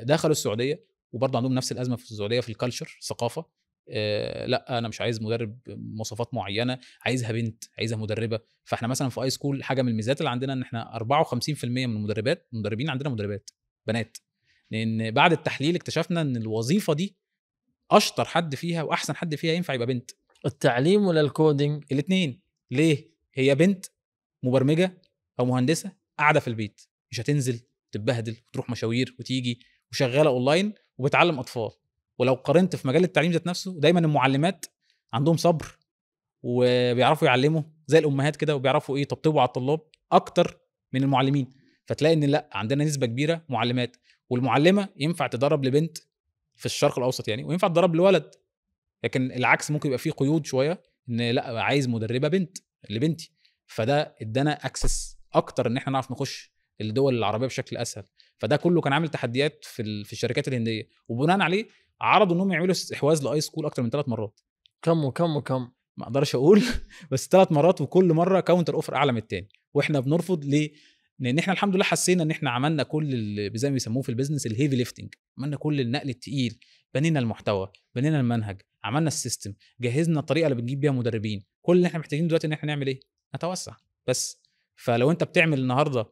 دخلوا السعوديه وبرضه عندهم نفس الازمه في السعوديه في الكالتشر ثقافه آه، لا انا مش عايز مدرب مواصفات معينه عايزها بنت عايزها مدربه فاحنا مثلا في اي سكول حاجه من الميزات اللي عندنا ان احنا 54% من المدربات المدربين عندنا مدربات بنات لان بعد التحليل اكتشفنا ان الوظيفه دي اشطر حد فيها واحسن حد فيها ينفع يبقى بنت التعليم ولا الكودينج الاثنين ليه هي بنت مبرمجه او مهندسه قاعده في البيت مش هتنزل تتبهدل وتروح مشاوير وتيجي وشغاله اونلاين وبتعلم اطفال ولو قارنت في مجال التعليم ذات نفسه دايما المعلمات عندهم صبر وبيعرفوا يعلموا زي الامهات كده وبيعرفوا ايه يطبطبوا على الطلاب اكتر من المعلمين فتلاقي ان لا عندنا نسبه كبيره معلمات والمعلمه ينفع تدرب لبنت في الشرق الاوسط يعني وينفع تدرب لولد لكن العكس ممكن يبقى فيه قيود شويه ان لا عايز مدربه بنت لبنتي فده ادانا اكسس اكتر ان احنا نعرف نخش الدول العربيه بشكل اسهل فده كله كان عامل تحديات في في الشركات الهنديه وبناء عليه عرضوا انهم يعملوا استحواذ لاي سكول اكتر من ثلاث مرات كم وكم وكم ما اقدرش اقول *laughs* بس ثلاث مرات وكل مره كاونتر اوفر اعلى من الثاني واحنا بنرفض ليه؟ لان احنا الحمد لله حسينا ان احنا عملنا كل زي ما بيسموه في البيزنس الهيفي ليفتنج عملنا كل النقل الثقيل بنينا المحتوى بنينا المنهج عملنا السيستم جهزنا الطريقه اللي بنجيب بيها مدربين كل اللي احنا محتاجين دلوقتي ان احنا نعمل ايه نتوسع بس فلو انت بتعمل النهارده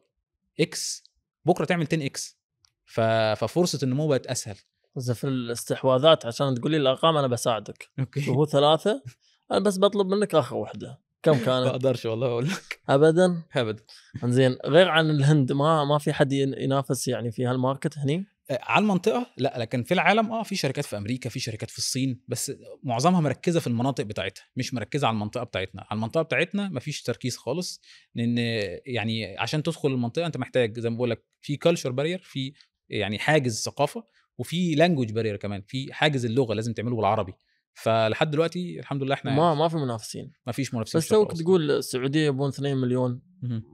اكس بكره تعمل 10 اكس ففرصه النمو بقت اسهل زي في الاستحواذات عشان تقول لي الارقام انا بساعدك اوكي وهو ثلاثه انا بس بطلب منك اخر واحده كم *laughs* كانت؟ ما اقدرش والله اقول لك ابدا ابدا انزين غير عن الهند ما ما في حد ينافس يعني في هالماركت هني؟ آه، على المنطقه لا لكن في العالم اه في شركات في امريكا في شركات في الصين بس معظمها مركزه في المناطق بتاعتها مش مركزه على المنطقه بتاعتنا على المنطقه بتاعتنا مفيش تركيز خالص لان يعني عشان تدخل المنطقه انت محتاج زي ما بقول لك في كالتشر بارير في يعني حاجز ثقافه وفي لانجوج بارير كمان في حاجز اللغه لازم تعمله بالعربي فلحد دلوقتي الحمد لله احنا ما ما في منافسين ما فيش منافسين بس توك تقول السعوديه يبون 2 مليون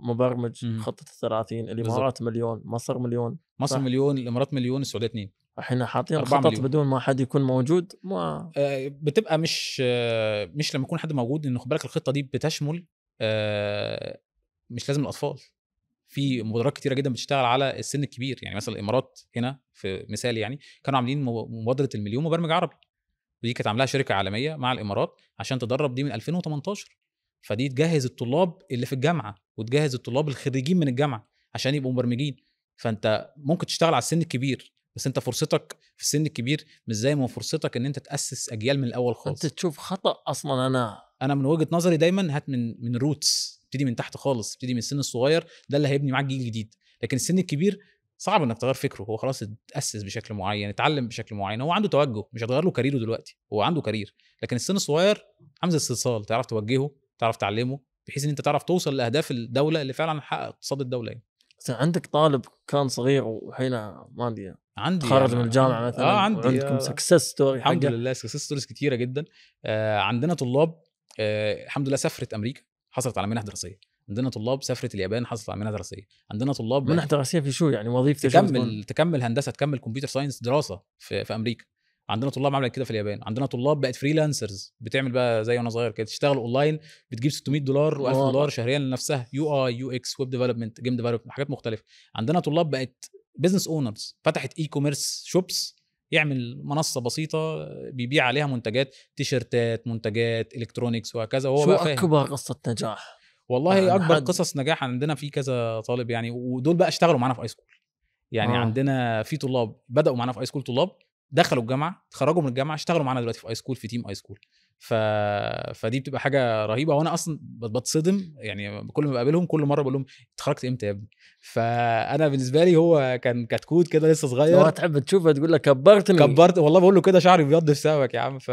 مبرمج خطه ال 30 الامارات مليون مصر مليون مصر مليون الامارات مليون السعوديه 2 احنا حاطين خطط مليون. بدون ما حد يكون موجود ما آه، بتبقى مش مش لما يكون حد موجود انه خد بالك الخطه دي بتشمل آه، مش لازم الاطفال في مبادرات كتيره جدا بتشتغل على السن الكبير يعني مثلا الامارات هنا في مثال يعني كانوا عاملين مبادره المليون مبرمج عربي ودي كانت عاملاها شركه عالميه مع الامارات عشان تدرب دي من 2018 فدي تجهز الطلاب اللي في الجامعه وتجهز الطلاب الخريجين من الجامعه عشان يبقوا مبرمجين فانت ممكن تشتغل على السن الكبير بس انت فرصتك في السن الكبير مش زي ما فرصتك ان انت تاسس اجيال من الاول خالص انت تشوف خطا اصلا انا انا من وجهه نظري دايما هات من من روتس ابتدي من تحت خالص ابتدي من السن الصغير ده اللي هيبني معاك جيل جديد لكن السن الكبير صعب انك تغير فكره هو خلاص اتاسس بشكل معين اتعلم بشكل معين هو عنده توجه مش هتغير له كاريره دلوقتي هو عنده كارير لكن السن الصغير عامل زي استئصال تعرف توجهه تعرف تعلمه بحيث ان انت تعرف توصل لاهداف الدوله اللي فعلا حقق اقتصاد الدوله يعني. بس عندك طالب كان صغير وحين ما ادري عندي خرج يعني من الجامعه مثلا اه عندي عندكم سكسس ستوري الحمد لله سكسس ستوريز كثيره جدا آه عندنا طلاب آه الحمد لله سافرت امريكا حصلت على منح دراسيه عندنا طلاب سافرت اليابان حصلت على منح دراسيه عندنا طلاب منح دراسيه في شو يعني وظيفه تكمل تكمل هندسه تكمل كمبيوتر ساينس دراسه في, في امريكا عندنا طلاب عملت كده في اليابان عندنا طلاب بقت فريلانسرز بتعمل بقى زي وانا صغير كده تشتغل اونلاين بتجيب 600 دولار و1000 دولار شهريا لنفسها يو اي يو اكس ويب ديفلوبمنت جيم ديفلوبمنت حاجات مختلفه عندنا طلاب بقت بزنس اونرز فتحت اي كوميرس شوبس يعمل منصه بسيطه بيبيع عليها منتجات تيشرتات منتجات الكترونيكس وهكذا وهو شو بقى فاهم. اكبر قصه نجاح والله يعني اكبر حد. قصص نجاح عندنا في كذا طالب يعني ودول بقى اشتغلوا معانا في اي سكول يعني آه. عندنا في طلاب بداوا معانا في اي سكول طلاب دخلوا الجامعه تخرجوا من الجامعه اشتغلوا معانا دلوقتي في اي سكول في تيم اي سكول ف... فدي بتبقى حاجه رهيبه وانا اصلا بتصدم يعني كل ما بقابلهم كل مره بقول لهم اتخرجت امتى يا ابني فانا بالنسبه لي هو كان كتكوت كده لسه صغير هو تحب تشوفه تقول لك كبرتني كبرت والله بقول له كده شعري بيض في سببك يا عم ف...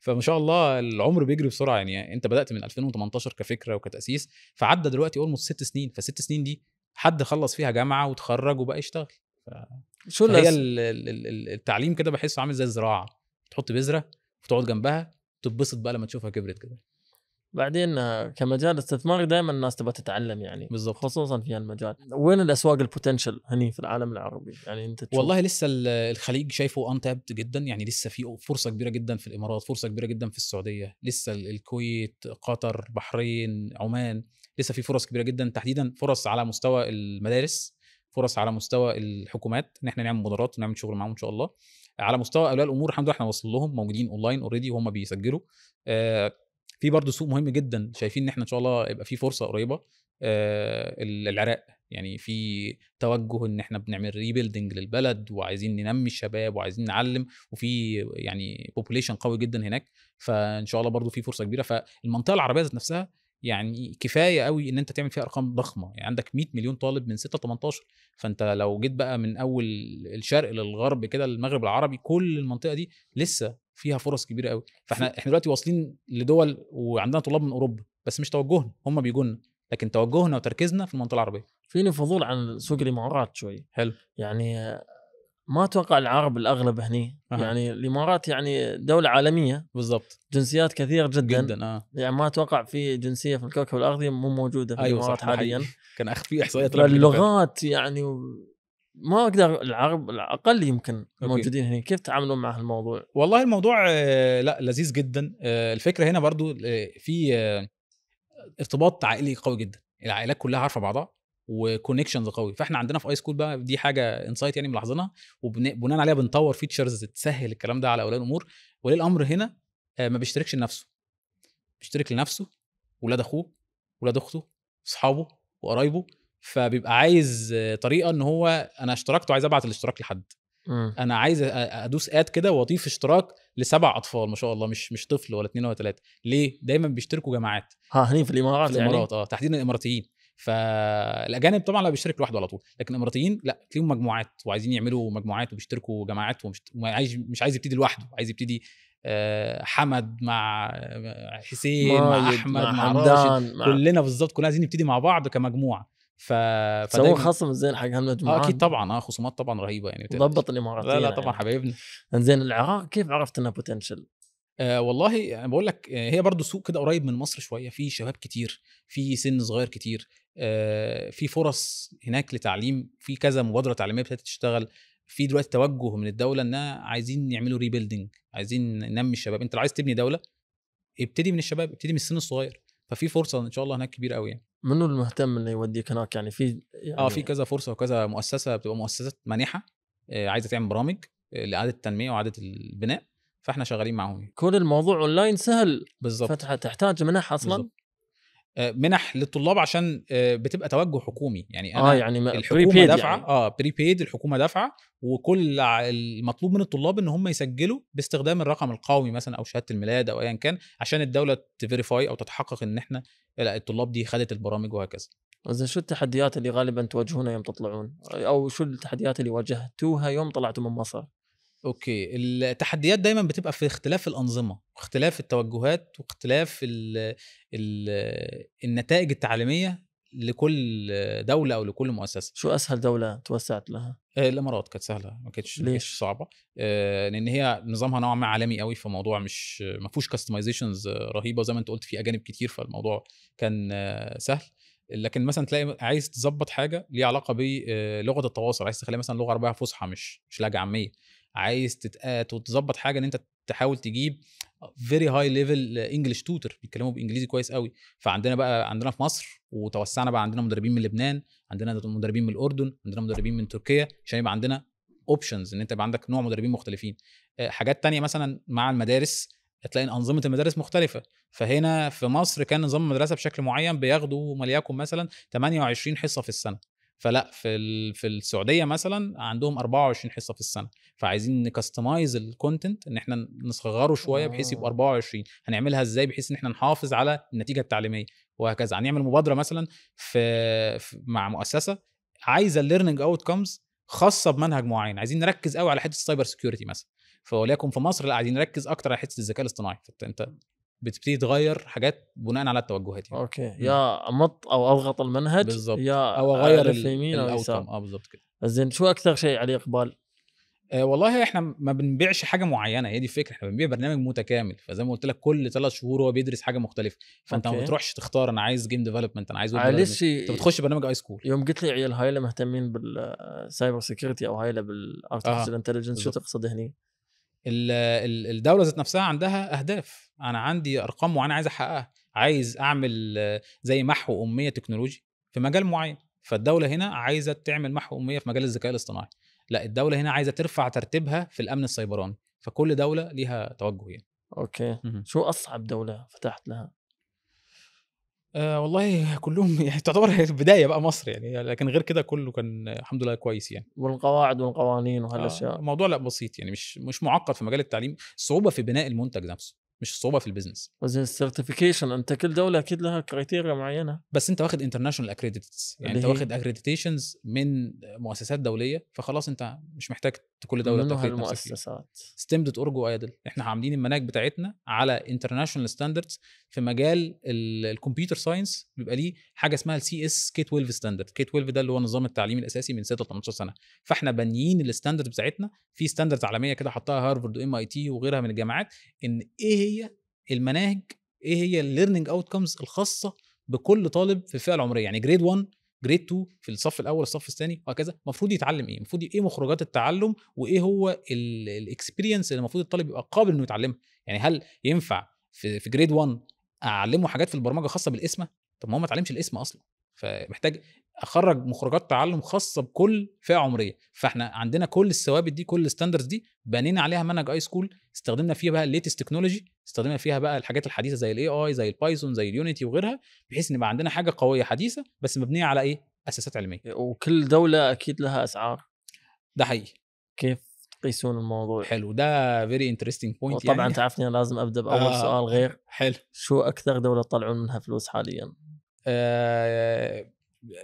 فما شاء الله العمر بيجري بسرعه يعني انت بدات من 2018 كفكره وكتاسيس فعدى دلوقتي اولموست ست سنين فست سنين دي حد خلص فيها جامعه وتخرج وبقى يشتغل ف... شو هي التعليم كده بحسه عامل زي الزراعه تحط بذره وتقعد جنبها تبسط بقى لما تشوفها كبرت كده بعدين آه، كمجال استثمار دائما الناس تبغى تتعلم يعني بالضبط خصوصا في هالمجال وين الاسواق البوتنشل هني في العالم العربي يعني انت تشوف. والله لسه الخليج شايفه انتابت جدا يعني لسه في فرصه كبيره جدا في الامارات فرصه كبيره جدا في السعوديه لسه الكويت قطر بحرين عمان لسه في فرص كبيره جدا تحديدا فرص على مستوى المدارس فرص على مستوى الحكومات ان احنا نعمل مبادرات ونعمل شغل معاهم ان شاء الله على مستوى اولياء الامور الحمد لله احنا وصل لهم موجودين اونلاين اوريدي وهم بيسجلوا آه، في برضه سوق مهم جدا شايفين ان احنا ان شاء الله يبقى في فرصه قريبه آه، العراق يعني في توجه ان احنا بنعمل ريبيلدنج للبلد وعايزين ننمي الشباب وعايزين نعلم وفي يعني بوبوليشن قوي جدا هناك فان شاء الله برضو في فرصه كبيره فالمنطقه العربيه ذات نفسها يعني كفايه قوي ان انت تعمل فيها ارقام ضخمه يعني عندك 100 مليون طالب من 6 18 فانت لو جيت بقى من اول الشرق للغرب كده المغرب العربي كل المنطقه دي لسه فيها فرص كبيره قوي فاحنا احنا دلوقتي واصلين لدول وعندنا طلاب من اوروبا بس مش توجهنا هم بيجونا لكن توجهنا وتركيزنا في المنطقه العربيه فيني فضول عن سوق الامارات شوي حلو يعني ما اتوقع العرب الاغلب هني أه. يعني الامارات يعني دوله عالميه بالضبط جنسيات كثيره جدا جدا آه. يعني ما اتوقع في جنسيه في الكوكب الارضي مو موجوده في أيوة الامارات حاليا كان اخفي احصائيات اللغات يعني ما اقدر العرب الاقل يمكن موجودين هنا كيف تعاملون مع هالموضوع؟ والله الموضوع آه، لا لذيذ جدا آه، الفكره هنا برضو آه، في ارتباط عائلي قوي جدا العائلات كلها عارفه بعضها وكونكشنز قوي فاحنا عندنا في اي سكول بقى دي حاجه انسايت يعني ملاحظينها وبناء عليها بنطور فيتشرز تسهل الكلام ده على اولياء الامور ولي الامر هنا آه، ما بيشتركش لنفسه بيشترك لنفسه ولاد اخوه ولاد اخته اصحابه وقرايبه فبيبقى عايز آه، طريقه ان هو انا اشتركت وعايز ابعت الاشتراك لحد م. انا عايز ادوس اد كده واضيف اشتراك لسبع اطفال ما شاء الله مش مش طفل ولا اثنين ولا ثلاثه ليه دايما بيشتركوا جماعات اه هني في الامارات في الامارات يعني. اه تحديدا الاماراتيين فالاجانب طبعا لا بيشترك لوحده على طول لكن الاماراتيين لا تلاقيهم مجموعات وعايزين يعملوا مجموعات وبيشتركوا جماعات ومش عايز مش عايز يبتدي لوحده عايز يبتدي آه، حمد مع آه، حسين مع احمد مع, مع راشد مع... كلنا بالظبط كلنا عايزين نبتدي مع بعض كمجموعه ف سووا خصم زين حق هالمجموعه آه، اكيد طبعا اه خصومات طبعا رهيبه يعني ضبط الامارات لا لا طبعا يعني. حبايبنا انزين العراق كيف عرفت انها بوتنشل؟ آه والله يعني بقول لك آه هي برضو سوق كده قريب من مصر شويه في شباب كتير في سن صغير كتير آه في فرص هناك لتعليم في كذا مبادره تعليميه ابتدت تشتغل في دلوقتي توجه من الدوله انها عايزين يعملوا ريبيلدينج عايزين ننمي الشباب انت لو عايز تبني دوله ابتدي من الشباب ابتدي من السن الصغير ففي فرصه ان شاء الله هناك كبيره قوي يعني منو المهتم انه يوديك هناك يعني في آه، يعني اه في كذا فرصه وكذا مؤسسه بتبقى مؤسسات مانحه آه، عايزه تعمل برامج آه، لاعاده التنميه واعاده البناء فاحنا شغالين معاهم كل الموضوع اونلاين سهل بالظبط فتح تحتاج منح اصلا بالزبط. آه، منح للطلاب عشان آه، بتبقى توجه حكومي يعني انا آه يعني الحكومه دافعه يعني. اه بيد الحكومه دافعه وكل المطلوب من الطلاب ان هم يسجلوا باستخدام الرقم القومي مثلا او شهاده الميلاد او ايا كان عشان الدوله تفيريفاي او تتحقق ان احنا لا الطلاب دي خدت البرامج وهكذا اذا شو التحديات اللي غالبا تواجهونها يوم تطلعون او شو التحديات اللي واجهتوها يوم طلعتوا من مصر اوكي التحديات دايما بتبقى في اختلاف الانظمه واختلاف التوجهات واختلاف الـ الـ النتائج التعليميه لكل دوله او لكل مؤسسه شو اسهل دوله توسعت لها آه، الامارات كانت سهله ما كانتش ليش؟ صعبه آه، لان هي نظامها نوعا ما عالمي قوي فموضوع مش ما فيهوش كاستمايزيشنز رهيبه زي ما انت قلت في اجانب كتير فالموضوع كان سهل لكن مثلا تلاقي عايز تظبط حاجه ليها علاقه بلغه آه، التواصل عايز تخليها مثلا لغه عربيه فصحى مش مش لهجه عاميه عايز تتظبط حاجه ان انت تحاول تجيب فيري هاي ليفل انجلش توتر بيتكلموا بانجليزي كويس قوي فعندنا بقى عندنا في مصر وتوسعنا بقى عندنا مدربين من لبنان عندنا مدربين من الاردن عندنا مدربين من تركيا عشان يبقى عندنا اوبشنز ان انت يبقى عندك نوع مدربين مختلفين آه، حاجات تانية مثلا مع المدارس هتلاقي ان انظمه المدارس مختلفه فهنا في مصر كان نظام المدرسه بشكل معين بياخدوا مليكم مثلا 28 حصه في السنه فلا في في السعوديه مثلا عندهم 24 حصه في السنه فعايزين نكستمايز الكونتنت ان احنا نصغره شويه بحيث يبقى 24 آه. هنعملها ازاي بحيث ان احنا نحافظ على النتيجه التعليميه وهكذا هنعمل يعني مبادره مثلا في, في مع مؤسسه عايزه الليرنينج اوت كومز خاصه بمنهج معين عايزين نركز قوي على حته السايبر سكيورتي مثلا فوليكم في مصر لا قاعدين نركز اكتر على حته الذكاء الاصطناعي فانت بتبتدي تغير حاجات بناء على التوجهات يعني. اوكي م. يا امط او اضغط المنهج بالظبط يا او اغير اليمين او يسار اه بالظبط كده زين شو اكثر شيء عليه اقبال؟ آه والله احنا ما بنبيعش حاجه معينه هي دي الفكره احنا بنبيع برنامج متكامل فزي ما قلت لك كل ثلاث شهور هو بيدرس حاجه مختلفه فانت ما بتروحش تختار انا عايز جيم ديفلوبمنت انا عايز معلش انت بتخش برنامج اي سكول يوم قلت لي عيال هايله مهتمين بالسايبر آه، سيكيورتي او هايله بالارتفيشال انتليجنس آه. شو تقصد هني؟ الدوله ذات نفسها عندها اهداف انا عندي ارقام معينه عايز احققها عايز اعمل زي محو اميه تكنولوجي في مجال معين فالدوله هنا عايزه تعمل محو اميه في مجال الذكاء الاصطناعي لا الدوله هنا عايزه ترفع ترتيبها في الامن السيبراني فكل دوله ليها توجه يعني اوكي م -م. شو اصعب دوله فتحت لها آه والله كلهم *laughs* يعني تعتبر بدايه بقى مصر يعني لكن غير كده كله كان الحمد لله كويس يعني والقواعد والقوانين وهالاشياء آه الموضوع لا بسيط يعني مش مش معقد في مجال التعليم صعوبه في بناء المنتج نفسه مش صعوبه في البيزنس بس السيرتيفيكيشن انت كل دوله اكيد لها كريتيريا معينه بس انت واخد انترناشونال اكريديتس يعني انت واخد اكريديتيشنز من مؤسسات دوليه فخلاص انت مش محتاج كل دوله تاخد المؤسسات ستيم دوت اورج وايدل احنا عاملين المناهج بتاعتنا على انترناشونال ستاندردز في مجال الكمبيوتر ساينس بيبقى ليه حاجه اسمها السي اس كي 12 ستاندرد كي 12 ده اللي هو نظام التعليم الاساسي من 6 ل 18 سنه فاحنا بانيين الستاندرد بتاعتنا في ستاندردز عالميه كده حطها هارفرد وام اي تي وغيرها من الجامعات ان ايه هي المناهج ايه هي الليرنينج كومز الخاصه بكل طالب في الفئه العمريه يعني جريد 1 جريد 2 في الصف الاول الصف الثاني وهكذا المفروض يتعلم ايه المفروض ايه مخرجات التعلم وايه هو الاكسبيرينس اللي المفروض الطالب يبقى قابل انه يتعلمها يعني هل ينفع في في جريد 1 اعلمه حاجات في البرمجه خاصه بالاسمه طب ما هو ما اتعلمش الاسم اصلا فمحتاج اخرج مخرجات تعلم خاصه بكل فئه عمريه فاحنا عندنا كل الثوابت دي كل الستاندردز دي بنينا عليها منهج اي سكول استخدمنا فيها بقى الليتست تكنولوجي استخدمنا فيها بقى الحاجات الحديثه زي الاي اي زي البايثون زي اليونيتي وغيرها بحيث ان يبقى عندنا حاجه قويه حديثه بس مبنيه على ايه اساسات علميه وكل دوله اكيد لها اسعار ده حقيقي كيف تقيسون الموضوع حلو ده فيري انترستينج بوينت طبعا يعني. تعرفني لازم ابدا باول آه. سؤال غير حلو شو اكثر دوله تطلعون منها فلوس حاليا آه،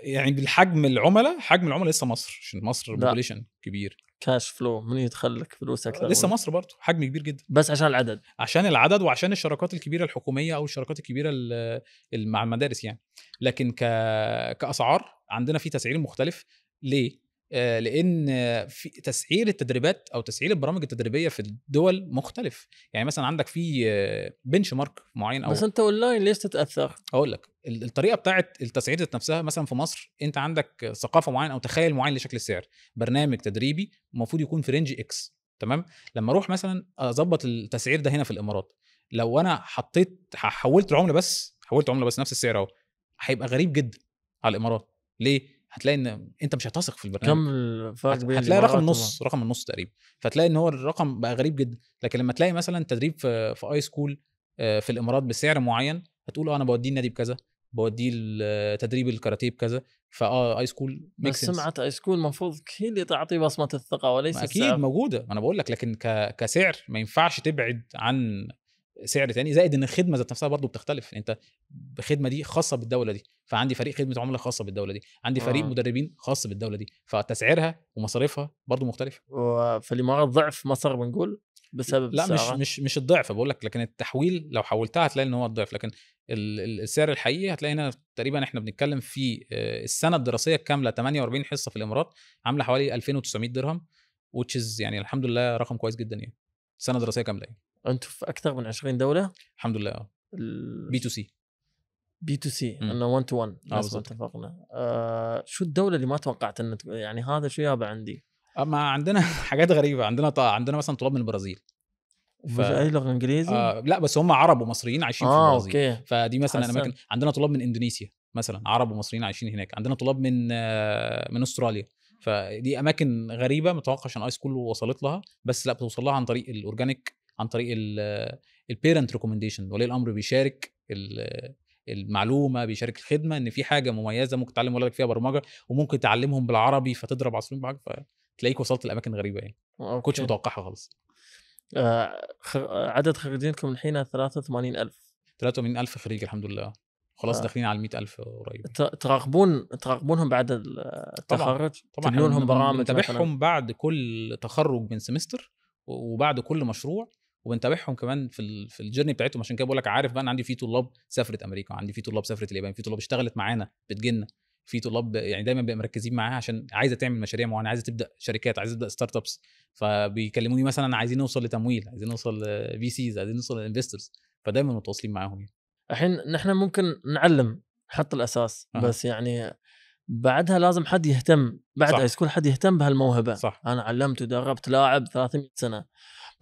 يعني بالحجم العملاء حجم العملاء لسه مصر عشان مصر بوبليشن كبير كاش فلو من يدخل لك فلوس اكثر لسه مصر برضه حجم كبير جدا بس عشان العدد عشان العدد وعشان الشراكات الكبيره الحكوميه او الشراكات الكبيره مع المدارس يعني لكن ك... كاسعار عندنا في تسعير مختلف ليه آه، لان في تسعير التدريبات او تسعير البرامج التدريبيه في الدول مختلف يعني مثلا عندك في بنش آه، مارك معين او بس انت اونلاين ليش تتاثر اقول لك الطريقه بتاعه التسعير ذات نفسها مثلا في مصر انت عندك ثقافه معينه او تخيل معين لشكل السعر برنامج تدريبي المفروض يكون في رينج اكس تمام لما اروح مثلا اظبط التسعير ده هنا في الامارات لو انا حطيت حولت العمله بس حولت عمله بس نفس السعر اهو هيبقى غريب جدا على الامارات ليه هتلاقي ان انت مش هتثق في البرنامج كم الفرق بين هتلاقي رقم نص طبعا. رقم النص تقريبا فتلاقي ان هو الرقم بقى غريب جدا لكن لما تلاقي مثلا تدريب في, في اي آه، سكول في الامارات بسعر معين هتقول اه انا بوديه النادي بكذا بوديه آه، تدريب الكاراتيه بكذا فاه اي سكول بس سمعه اي سكول المفروض هي اللي تعطي بصمه الثقه وليس اكيد السعر. موجوده ما انا بقول لك لكن كسعر ما ينفعش تبعد عن سعر تاني زائد ان الخدمه ذات نفسها برضه بتختلف انت الخدمه دي خاصه بالدوله دي فعندي فريق خدمه عملاء خاصه بالدوله دي عندي فريق آه. مدربين خاص بالدوله دي فتسعيرها ومصاريفها برضه مختلفه فالامارات ضعف مصر بنقول بسبب لا السعر. مش مش مش الضعف بقول لك لكن التحويل لو حولتها هتلاقي ان هو الضعف لكن السعر الحقيقي هتلاقي هنا تقريبا احنا بنتكلم في آه، السنه الدراسيه الكامله 48 حصه في الامارات عامله حوالي 2900 درهم وتشيز يعني الحمد لله رقم كويس جدا يعني سنه دراسيه كامله يعني انتم في اكثر من 20 دوله الحمد لله آه. بي تو سي بي تو سي انه 1 تو 1 اتفقنا آه شو الدوله اللي ما توقعت ان يعني هذا شو يابا عندي آه، ما عندنا *laughs* حاجات غريبه عندنا طا... عندنا مثلا طلاب من البرازيل ف... اي لغه انجليزي؟ آه لا بس هم عرب ومصريين عايشين آه في البرازيل أوكي. فدي مثلا حسن. اماكن عندنا طلاب من اندونيسيا مثلا عرب ومصريين عايشين هناك عندنا طلاب من آه من استراليا فدي اماكن غريبه متوقعش ان ايس كول وصلت لها بس لا بتوصل لها عن طريق الاورجانيك عن طريق البيرنت ريكومنديشن ولي الامر بيشارك المعلومه بيشارك الخدمه ان في حاجه مميزه ممكن تعلم ولادك فيها برمجه وممكن تعلمهم بالعربي فتضرب عصفورين معاك فتلاقيك وصلت لاماكن غريبه يعني ما كنتش متوقعها خالص آه عدد خريجينكم الحين 83000 83000 خريج الحمد لله خلاص آه. داخلين على 100000 قريب تراقبون تراقبونهم بعد التخرج طبعا تبنونهم برامج نتابعهم بعد كل تخرج من سمستر وبعد كل مشروع وبنتابعهم كمان في في الجيرني بتاعتهم عشان كده بقول لك عارف بقى انا عندي في طلاب سافرت امريكا عندي في طلاب سافرت اليابان في طلاب اشتغلت معانا بتجيلنا في طلاب يعني دايما بيبقى مركزين معاها عشان عايزه تعمل مشاريع معينه عايزه تبدا شركات عايزه تبدا ستارت ابس فبيكلموني مثلا عايزين نوصل لتمويل عايزين نوصل في سيز عايزين نوصل لانفسترز فدايما متواصلين معاهم يعني الحين نحن ممكن نعلم نحط الاساس أه. بس يعني بعدها لازم حد يهتم بعد هاي سكول حد يهتم بهالموهبه صح. انا علمت ودربت لاعب 300 سنه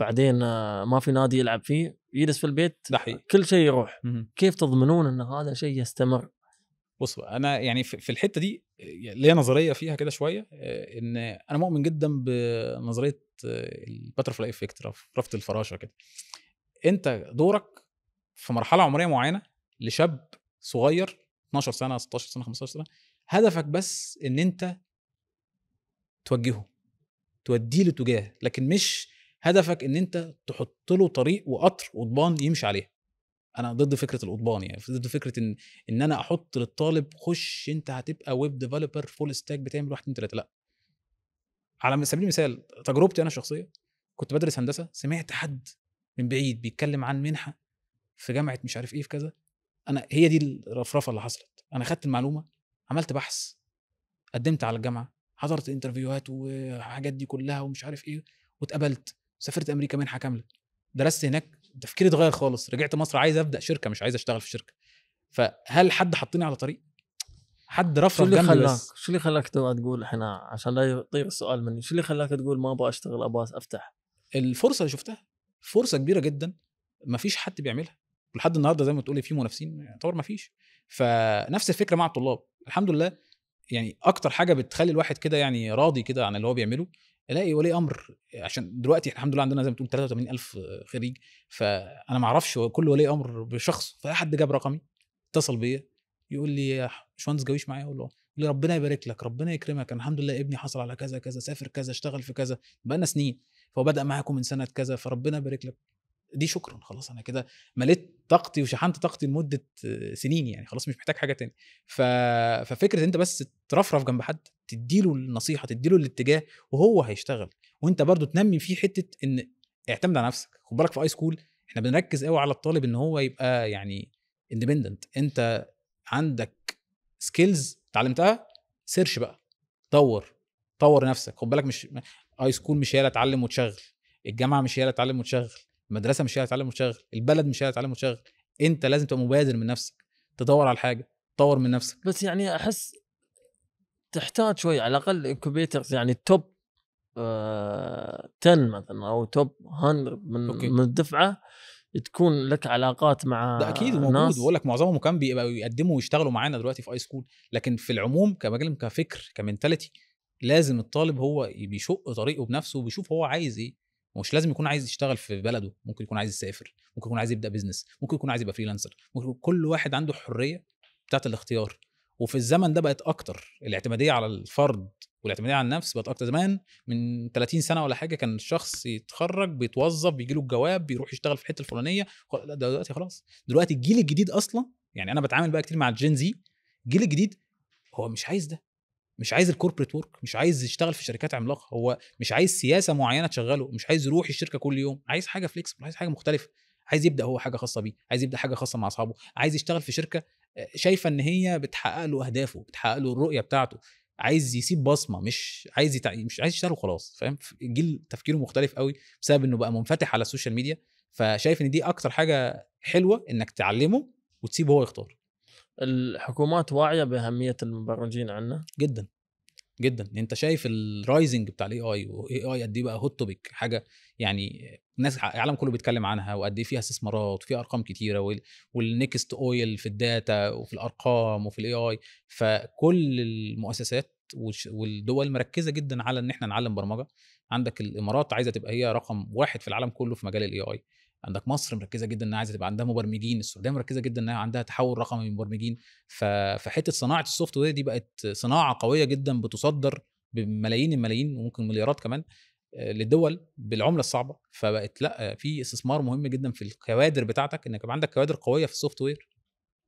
بعدين آه، ما في نادي يلعب فيه يجلس في البيت دحي. كل شيء يروح م- كيف تضمنون ان هذا شيء يستمر بصوا انا يعني في الحته دي آه، ليا نظريه فيها كده شويه آه، ان انا مؤمن جدا بنظريه الباترفلاي افكت رفض الفراشه كده انت دورك في مرحله عمريه معينه لشاب صغير 12 سنه 16 سنه 15 سنه هدفك بس ان انت توجهه توديه لتجاه لكن مش هدفك ان انت تحط له طريق وقطر قضبان يمشي عليها انا ضد فكره القضبان يعني ضد فكره ان ان انا احط للطالب خش انت هتبقى ويب ديفلوبر فول ستاك بتعمل واحد 2 ثلاثه لا على سبيل المثال تجربتي انا الشخصيه كنت بدرس هندسه سمعت حد من بعيد بيتكلم عن منحه في جامعه مش عارف ايه في كذا انا هي دي الرفرفه اللي حصلت انا خدت المعلومه عملت بحث قدمت على الجامعه حضرت انترفيوهات وحاجات دي كلها ومش عارف ايه واتقبلت سافرت امريكا منحه كامله درست هناك تفكيري اتغير خالص رجعت مصر عايز ابدا شركه مش عايز اشتغل في شركه فهل حد حطني على طريق حد رفرف اللي خلاك بس شو اللي خلاك تقول احنا عشان لا يطير السؤال مني شو اللي خلاك تقول ما ابغى اشتغل ابغى افتح الفرصه اللي شفتها فرصه كبيره جدا ما فيش حد بيعملها ولحد النهارده زي ما تقولي في منافسين يعتبر ما فيش فنفس الفكره مع الطلاب الحمد لله يعني اكتر حاجه بتخلي الواحد كده يعني راضي كده عن اللي هو بيعمله الاقي ولي امر عشان دلوقتي احنا الحمد لله عندنا زي ما تقول 83000 خريج فانا ما اعرفش كل ولي امر بشخص حد جاب رقمي اتصل بيا يقول لي يا باشمهندس جاويش معايا اقول له يقول لي ربنا يبارك لك ربنا يكرمك انا الحمد لله ابني حصل على كذا كذا سافر كذا اشتغل في كذا لنا سنين فهو بدا معاكم من سنه كذا فربنا يبارك لك دي شكرا خلاص انا كده مليت طاقتي وشحنت طاقتي لمده سنين يعني خلاص مش محتاج حاجه تاني ف... ففكره انت بس ترفرف جنب حد تديله النصيحه تديله الاتجاه وهو هيشتغل وانت برضو تنمي فيه حته ان اعتمد على نفسك خد بالك في اي سكول احنا بنركز قوي على الطالب ان هو يبقى يعني اندبندنت انت عندك سكيلز اتعلمتها سيرش بقى طور طور نفسك خد بالك مش اي سكول مش هي اللي اتعلم وتشغل الجامعه مش هي اللي اتعلم وتشغل المدرسه مش هي هتعلم وتشغل البلد مش هي هتعلم وتشغل انت لازم تبقى مبادر من نفسك تدور على الحاجه تطور من نفسك بس يعني احس تحتاج شوي على الاقل انكوبيترز يعني التوب آه، 10 مثلا او توب 100 من أوكي. من الدفعه تكون لك علاقات مع ده اكيد موجود بقول لك معظمهم كان بيبقوا يقدموا ويشتغلوا معانا دلوقتي في اي سكول لكن في العموم كمجال كفكر كمنتاليتي لازم الطالب هو بيشق طريقه بنفسه وبيشوف هو عايز ايه مش لازم يكون عايز يشتغل في بلده ممكن يكون عايز يسافر ممكن يكون عايز يبدا بزنس ممكن يكون عايز يبقى فريلانسر ممكن كل واحد عنده حريه بتاعه الاختيار وفي الزمن ده بقت اكتر الاعتماديه على الفرد والاعتماديه على النفس بقت اكتر زمان من 30 سنه ولا حاجه كان الشخص يتخرج بيتوظف بيجي له الجواب بيروح يشتغل في الحته الفلانيه لا دلوقتي خلاص دلوقتي الجيل الجديد اصلا يعني انا بتعامل بقى كتير مع الجين زي الجيل الجديد هو مش عايز ده مش عايز الكوربريت ورك مش عايز يشتغل في شركات عملاقه هو مش عايز سياسه معينه تشغله مش عايز يروح الشركه كل يوم عايز حاجه فليكسبل عايز حاجه مختلفه عايز يبدا هو حاجه خاصه بيه عايز يبدا حاجه خاصه مع اصحابه عايز يشتغل في شركه آه، شايفه ان هي بتحقق له اهدافه بتحقق له الرؤيه بتاعته عايز يسيب بصمه مش عايز يتع... مش عايز يشتغل وخلاص فاهم جيل تفكيره مختلف قوي بسبب انه بقى منفتح على السوشيال ميديا فشايف ان دي اكتر حاجه حلوه انك تعلمه وتسيبه هو يختار الحكومات واعيه باهميه المبرمجين عندنا جدا جدا انت شايف الرايزنج بتاع الاي اي واي اي قد ايه بقى هوت توبيك حاجه يعني الناس العالم كله بيتكلم عنها وقد ايه فيها استثمارات وفيها ارقام كتيره والنكست اويل في الداتا وفي الارقام وفي الاي اي فكل المؤسسات والدول مركزه جدا على ان احنا نعلم برمجه عندك الامارات عايزه تبقى هي رقم واحد في العالم كله في مجال الاي اي عندك مصر مركزه جدا انها عايزه تبقى عندها مبرمجين السعوديه مركزه جدا انها عندها تحول رقمي من مبرمجين فحته صناعه السوفت وير دي بقت صناعه قويه جدا بتصدر بملايين الملايين وممكن مليارات كمان آه، للدول بالعمله الصعبه فبقت لا في استثمار مهم جدا في الكوادر بتاعتك انك يبقى عندك كوادر قويه في السوفت وير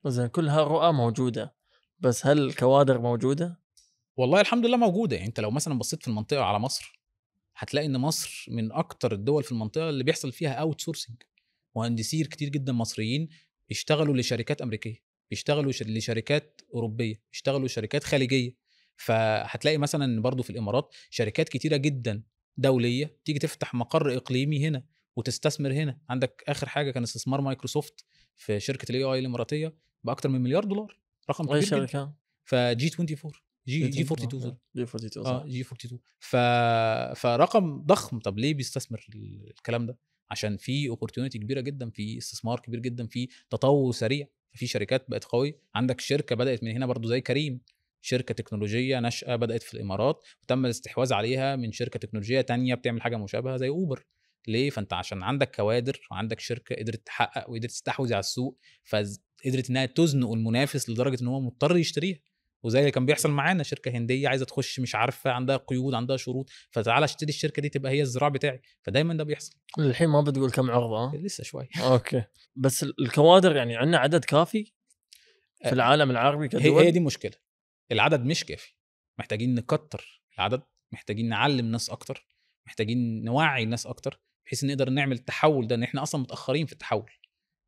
زين يعني كل هالرؤى موجوده بس هل الكوادر موجوده؟ والله الحمد لله موجوده يعني انت لو مثلا بصيت في المنطقه على مصر هتلاقي ان مصر من اكتر الدول في المنطقه اللي بيحصل فيها اوت سورسنج مهندسين كتير جدا مصريين بيشتغلوا لشركات امريكيه بيشتغلوا لشركات اوروبيه بيشتغلوا لشركات خليجيه فهتلاقي مثلا ان برضه في الامارات شركات كتيره جدا دوليه تيجي تفتح مقر اقليمي هنا وتستثمر هنا عندك اخر حاجه كان استثمار مايكروسوفت في شركه الاي اي الاماراتيه باكتر من مليار دولار رقم كبير جدا فجي 24 جي جي 42 جي 42 اه جي 42 آه، ف... فرقم ضخم طب ليه بيستثمر الكلام ده؟ عشان في اوبورتيونيتي كبيره جدا في استثمار كبير جدا في تطور سريع في شركات بقت قوي عندك شركه بدات من هنا برضو زي كريم شركه تكنولوجيه ناشئه بدات في الامارات وتم الاستحواذ عليها من شركه تكنولوجيه تانية بتعمل حاجه مشابهه زي اوبر ليه فانت عشان عندك كوادر وعندك شركه قدرت تحقق وقدرت تستحوذ على السوق فقدرت انها تزنق المنافس لدرجه ان هو مضطر يشتريها وزي اللي كان بيحصل معانا شركه هنديه عايزه تخش مش عارفه عندها قيود عندها شروط فتعالى اشتري الشركه دي تبقى هي الزراع بتاعي فدايما ده بيحصل الحين ما بتقول كم عرضه لسه شوي اوكي بس الكوادر يعني عندنا عدد كافي في العالم العربي كدول هي, هي دي مشكله العدد مش كافي محتاجين نكتر العدد محتاجين نعلم ناس اكتر محتاجين نوعي الناس اكتر بحيث نقدر نعمل التحول ده ان احنا اصلا متاخرين في التحول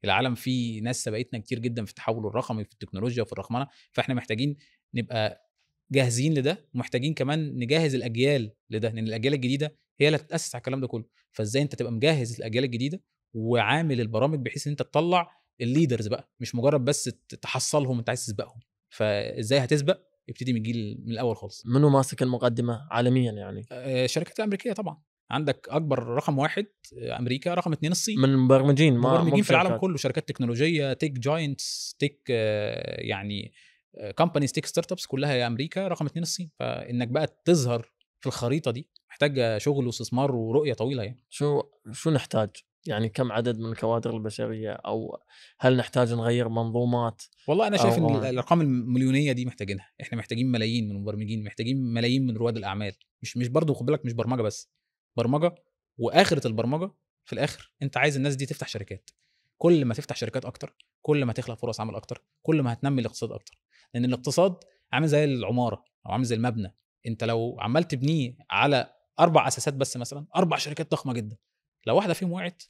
العالم فيه ناس سبقتنا كتير جدا في التحول الرقمي في التكنولوجيا وفي الرقمنه فاحنا محتاجين نبقى جاهزين لده ومحتاجين كمان نجهز الاجيال لده لان الاجيال الجديده هي اللي هتتاسس على الكلام ده كله فازاي انت تبقى مجهز الاجيال الجديده وعامل البرامج بحيث ان انت تطلع الليدرز بقى مش مجرد بس تحصلهم انت عايز تسبقهم فازاي هتسبق ابتدي من الجيل من الاول خالص منو ماسك المقدمه عالميا يعني الشركات آه، الامريكيه طبعا عندك اكبر رقم واحد آه، امريكا رقم اثنين الصين من المبرمجين مبرمجين في العالم كله شركات تكنولوجيه تيك جاينتس تيك يعني كومبانيز تيك ستارت ابس كلها يا امريكا رقم اثنين الصين فانك بقى تظهر في الخريطه دي محتاج شغل واستثمار ورؤيه طويله يعني شو شو نحتاج؟ يعني كم عدد من الكوادر البشريه او هل نحتاج نغير منظومات؟ والله انا شايف ان الارقام المليونيه دي محتاجينها، احنا محتاجين ملايين من المبرمجين، محتاجين ملايين من رواد الاعمال، مش مش برضه خد بالك مش برمجه بس، برمجه واخره البرمجه في الاخر انت عايز الناس دي تفتح شركات. كل ما تفتح شركات اكتر، كل ما تخلق فرص عمل اكتر، كل ما هتنمي الاقتصاد اكتر. لان الاقتصاد عامل زي العماره او عامل زي المبنى انت لو عمال تبنيه على اربع اساسات بس مثلا اربع شركات ضخمه جدا لو واحده فيهم وقعت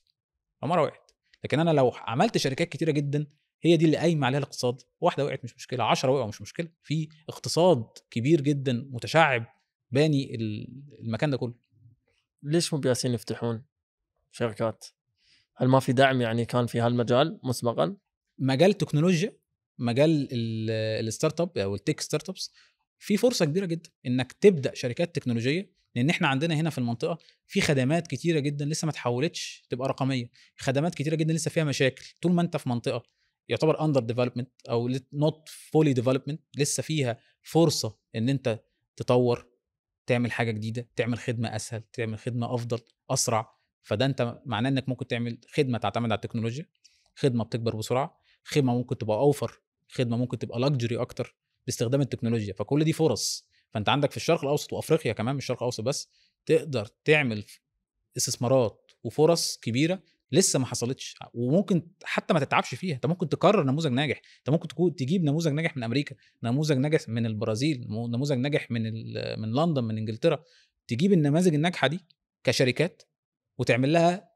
العماره وقعت لكن انا لو عملت شركات كتيره جدا هي دي اللي قايمه عليها الاقتصاد واحده وقعت مش مشكله 10 وقعوا مش مشكله في اقتصاد كبير جدا متشعب باني المكان ده كله ليش مو بياسين يفتحون شركات هل ما في دعم يعني كان في هالمجال مسبقا مجال تكنولوجيا مجال الستارت اب او التك ستارت ابس في فرصه كبيره جدا انك تبدا شركات تكنولوجيه لان احنا عندنا هنا في المنطقه في خدمات كتيره جدا لسه ما تحولتش تبقى رقميه خدمات كتيره جدا لسه فيها مشاكل طول ما انت في منطقه يعتبر اندر ديفلوبمنت او نوت فولي ديفلوبمنت لسه فيها فرصه ان انت تطور تعمل حاجه جديده تعمل خدمه اسهل تعمل خدمه افضل اسرع فده انت معناه انك ممكن تعمل خدمه تعتمد على التكنولوجيا خدمه بتكبر بسرعه خدمه ممكن تبقى اوفر خدمه ممكن تبقى لكجري اكتر باستخدام التكنولوجيا فكل دي فرص فانت عندك في الشرق الاوسط وافريقيا كمان مش الشرق الاوسط بس تقدر تعمل استثمارات وفرص كبيره لسه ما حصلتش وممكن حتى ما تتعبش فيها انت ممكن تكرر نموذج ناجح انت ممكن تجيب نموذج ناجح من امريكا نموذج ناجح من البرازيل نموذج ناجح من من لندن من انجلترا تجيب النماذج الناجحه دي كشركات وتعمل لها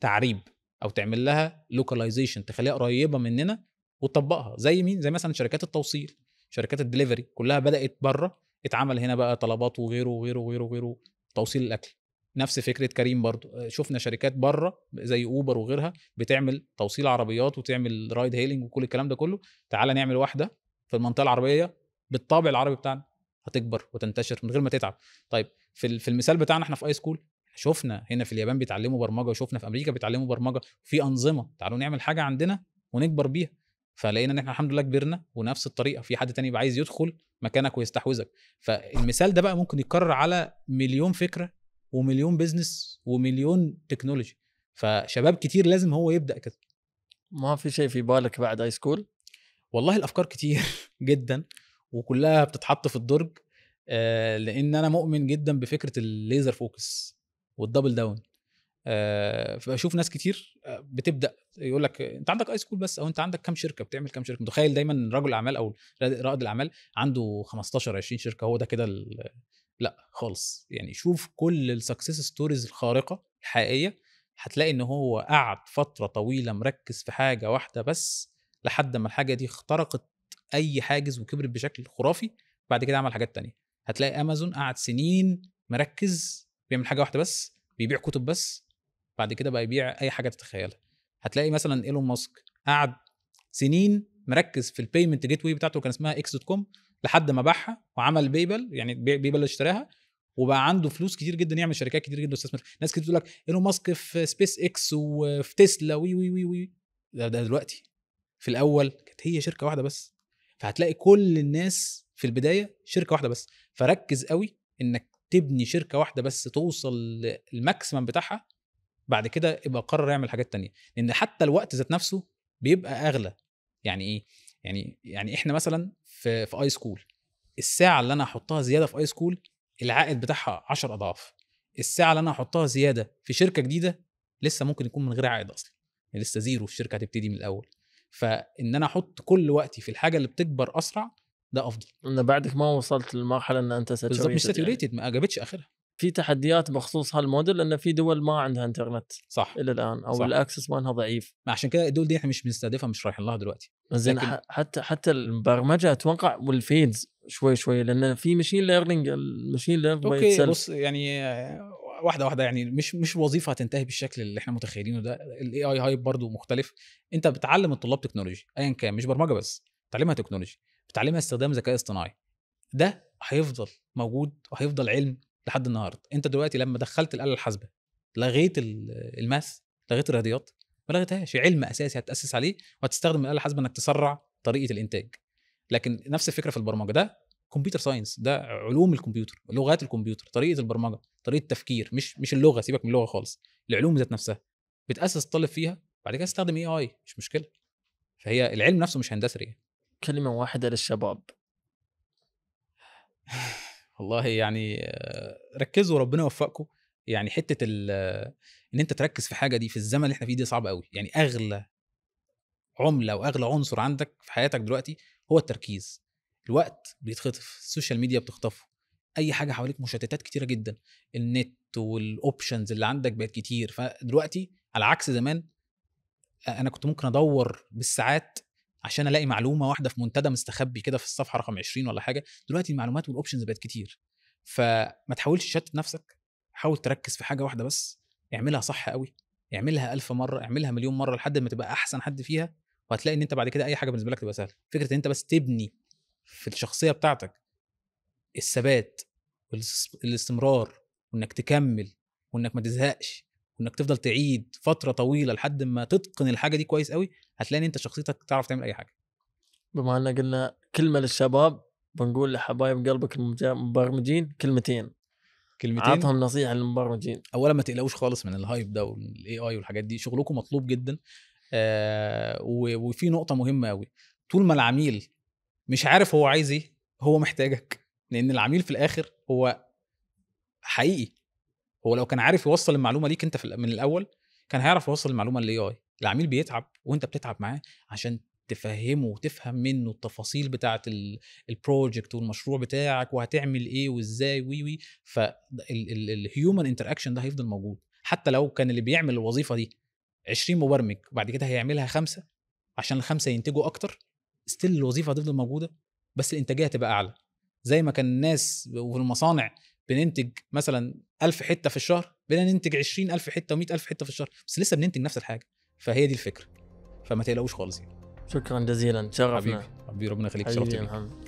تعريب او تعمل لها لوكاليزيشن تخليها قريبه مننا وتطبقها زي مين زي مثلا شركات التوصيل شركات الدليفري كلها بدات بره اتعمل هنا بقى طلبات وغيره وغيره وغيره وغيره توصيل الاكل نفس فكره كريم برضو آه، شفنا شركات بره زي اوبر وغيرها بتعمل توصيل عربيات وتعمل رايد هيلينج وكل الكلام ده كله تعالى نعمل واحده في المنطقه العربيه بالطابع العربي بتاعنا هتكبر وتنتشر من غير ما تتعب طيب في في المثال بتاعنا احنا في اي سكول شفنا هنا في اليابان بيتعلموا برمجه وشفنا في امريكا بيتعلموا برمجه في انظمه تعالوا نعمل حاجه عندنا ونكبر بيها فلقينا ان احنا الحمد لله كبرنا ونفس الطريقه في حد تاني يبقى عايز يدخل مكانك ويستحوذك فالمثال ده بقى ممكن يتكرر على مليون فكره ومليون بزنس ومليون تكنولوجي فشباب كتير لازم هو يبدا كده ما في شيء في بالك بعد اي سكول والله الافكار كتير *laughs* جدا وكلها بتتحط في الدرج آه، لان انا مؤمن جدا بفكره الليزر فوكس والدبل داون فبشوف آه، ناس كتير آه، بتبدا يقول لك انت عندك اي سكول بس او انت عندك كام شركه بتعمل كام شركه متخيل دايما رجل الاعمال او رائد الاعمال عنده 15 20 شركه هو ده كده لا خالص يعني شوف كل السكسس ستوريز الخارقه الحقيقيه هتلاقي ان هو قعد فتره طويله مركز في حاجه واحده بس لحد ما الحاجه دي اخترقت اي حاجز وكبرت بشكل خرافي بعد كده عمل حاجات تانية هتلاقي امازون قعد سنين مركز بيعمل حاجه واحده بس بيبيع كتب بس بعد كده بقى يبيع اي حاجه تتخيلها هتلاقي مثلا ايلون ماسك قعد سنين مركز في البيمنت جيت واي بتاعته كان اسمها اكس دوت كوم لحد ما باعها وعمل بيبل يعني بيبل اشتراها وبقى عنده فلوس كتير جدا يعمل شركات كتير جدا واستثمر ناس كتير تقول لك ايلون ماسك في سبيس اكس وفي تسلا وي وي وي وي ده, ده دلوقتي في الاول كانت هي شركه واحده بس فهتلاقي كل الناس في البدايه شركه واحده بس فركز قوي انك تبني شركه واحده بس توصل للماكسيمم بتاعها بعد كده يبقى قرر يعمل حاجات تانية لان حتى الوقت ذات نفسه بيبقى اغلى يعني ايه يعني يعني احنا مثلا في في اي سكول الساعه اللي انا هحطها زياده في اي سكول العائد بتاعها 10 اضعاف الساعه اللي انا هحطها زياده في شركه جديده لسه ممكن يكون من غير عائد اصلا يعني لسه زيرو في الشركه هتبتدي من الاول فان انا احط كل وقتي في الحاجه اللي بتكبر اسرع ده افضل ان بعدك ما وصلت للمرحله ان انت ساتوريتد بالظبط مش ساتوريتد يعني. ما جابتش اخرها في تحديات بخصوص هالموديل لان في دول ما عندها انترنت صح الى الان او صح. الاكسس مالها ضعيف ما عشان كذا الدول دي احنا مش بنستهدفها مش رايحين لها دلوقتي زين لكن... حتى حتى البرمجه اتوقع والفيدز شوي شوي لان في ماشين ليرنينج المشين ليرنينج اوكي بص يعني واحده واحده يعني مش مش وظيفه هتنتهي بالشكل اللي احنا متخيلينه ده الاي اي هايب برضه مختلف انت بتعلم الطلاب تكنولوجي ايا كان مش برمجه بس بتعلمها تكنولوجي بتعلمها استخدام ذكاء اصطناعي ده هيفضل موجود وهيفضل علم لحد النهارده انت دلوقتي لما دخلت الاله الحاسبه لغيت الماث لغيت الرياضيات ما لغيتهاش علم اساسي هتاسس عليه وهتستخدم الاله الحاسبه انك تسرع طريقه الانتاج لكن نفس الفكره في البرمجه ده كمبيوتر ساينس ده علوم الكمبيوتر لغات الكمبيوتر طريقه البرمجه طريقه التفكير مش مش اللغه سيبك من اللغه خالص العلوم ذات نفسها بتاسس الطالب فيها بعد كده استخدم اي اي مش مشكله فهي العلم نفسه مش هندسري كلمه واحده للشباب *laughs* والله يعني آه، ركزوا ربنا يوفقكم يعني حته آه، ان انت تركز في حاجه دي في الزمن اللي احنا فيه دي صعبه قوي يعني اغلى عمله واغلى عنصر عندك في حياتك دلوقتي هو التركيز الوقت بيتخطف السوشيال ميديا بتخطفه اي حاجه حواليك مشتتات كتيره جدا النت والاوبشنز اللي عندك بقت كتير فدلوقتي على عكس زمان انا كنت ممكن ادور بالساعات عشان الاقي معلومه واحده في منتدى مستخبي كده في الصفحه رقم 20 ولا حاجه دلوقتي المعلومات والاوبشنز بقت كتير فما تحاولش تشتت نفسك حاول تركز في حاجه واحده بس اعملها صح قوي اعملها ألف مره اعملها مليون مره لحد ما تبقى احسن حد فيها وهتلاقي ان انت بعد كده اي حاجه بالنسبه لك تبقى سهله فكره ان انت بس تبني في الشخصيه بتاعتك الثبات والاستمرار وانك تكمل وانك ما تزهقش وانك تفضل تعيد فتره طويله لحد ما تتقن الحاجه دي كويس قوي هتلاقي ان انت شخصيتك تعرف تعمل اي حاجه بما ان قلنا كلمه للشباب بنقول لحبايب قلبك المبرمجين كلمتين كلمتين عطهم نصيحه للمبرمجين اولا ما تقلقوش خالص من الهايب ده والاي اي والحاجات دي شغلكم مطلوب جدا آه وفي نقطه مهمه قوي طول ما العميل مش عارف هو عايز ايه هو محتاجك لان العميل في الاخر هو حقيقي هو لو كان عارف يوصل المعلومه ليك انت من الاول كان هيعرف يوصل المعلومه للاي اي العميل بيتعب وانت بتتعب معاه عشان تفهمه وتفهم منه التفاصيل بتاعه البروجكت والمشروع بتاعك وهتعمل ايه وازاي وي وي فالهيومن انتراكشن ده هيفضل موجود حتى لو كان اللي بيعمل الوظيفه دي 20 مبرمج وبعد كده هيعملها خمسه عشان الخمسه ينتجوا اكتر ستيل الوظيفه هتفضل موجوده بس الانتاجيه هتبقى اعلى زي ما كان الناس وفي المصانع بننتج مثلا 1000 حته في الشهر بدنا ننتج 20000 حته و100000 حته في الشهر بس لسه بننتج نفس الحاجه فهي دي الفكره فما تقلقوش خالص يعني. شكرا جزيلا شرفنا حبيبي, ربنا يخليك شرفتني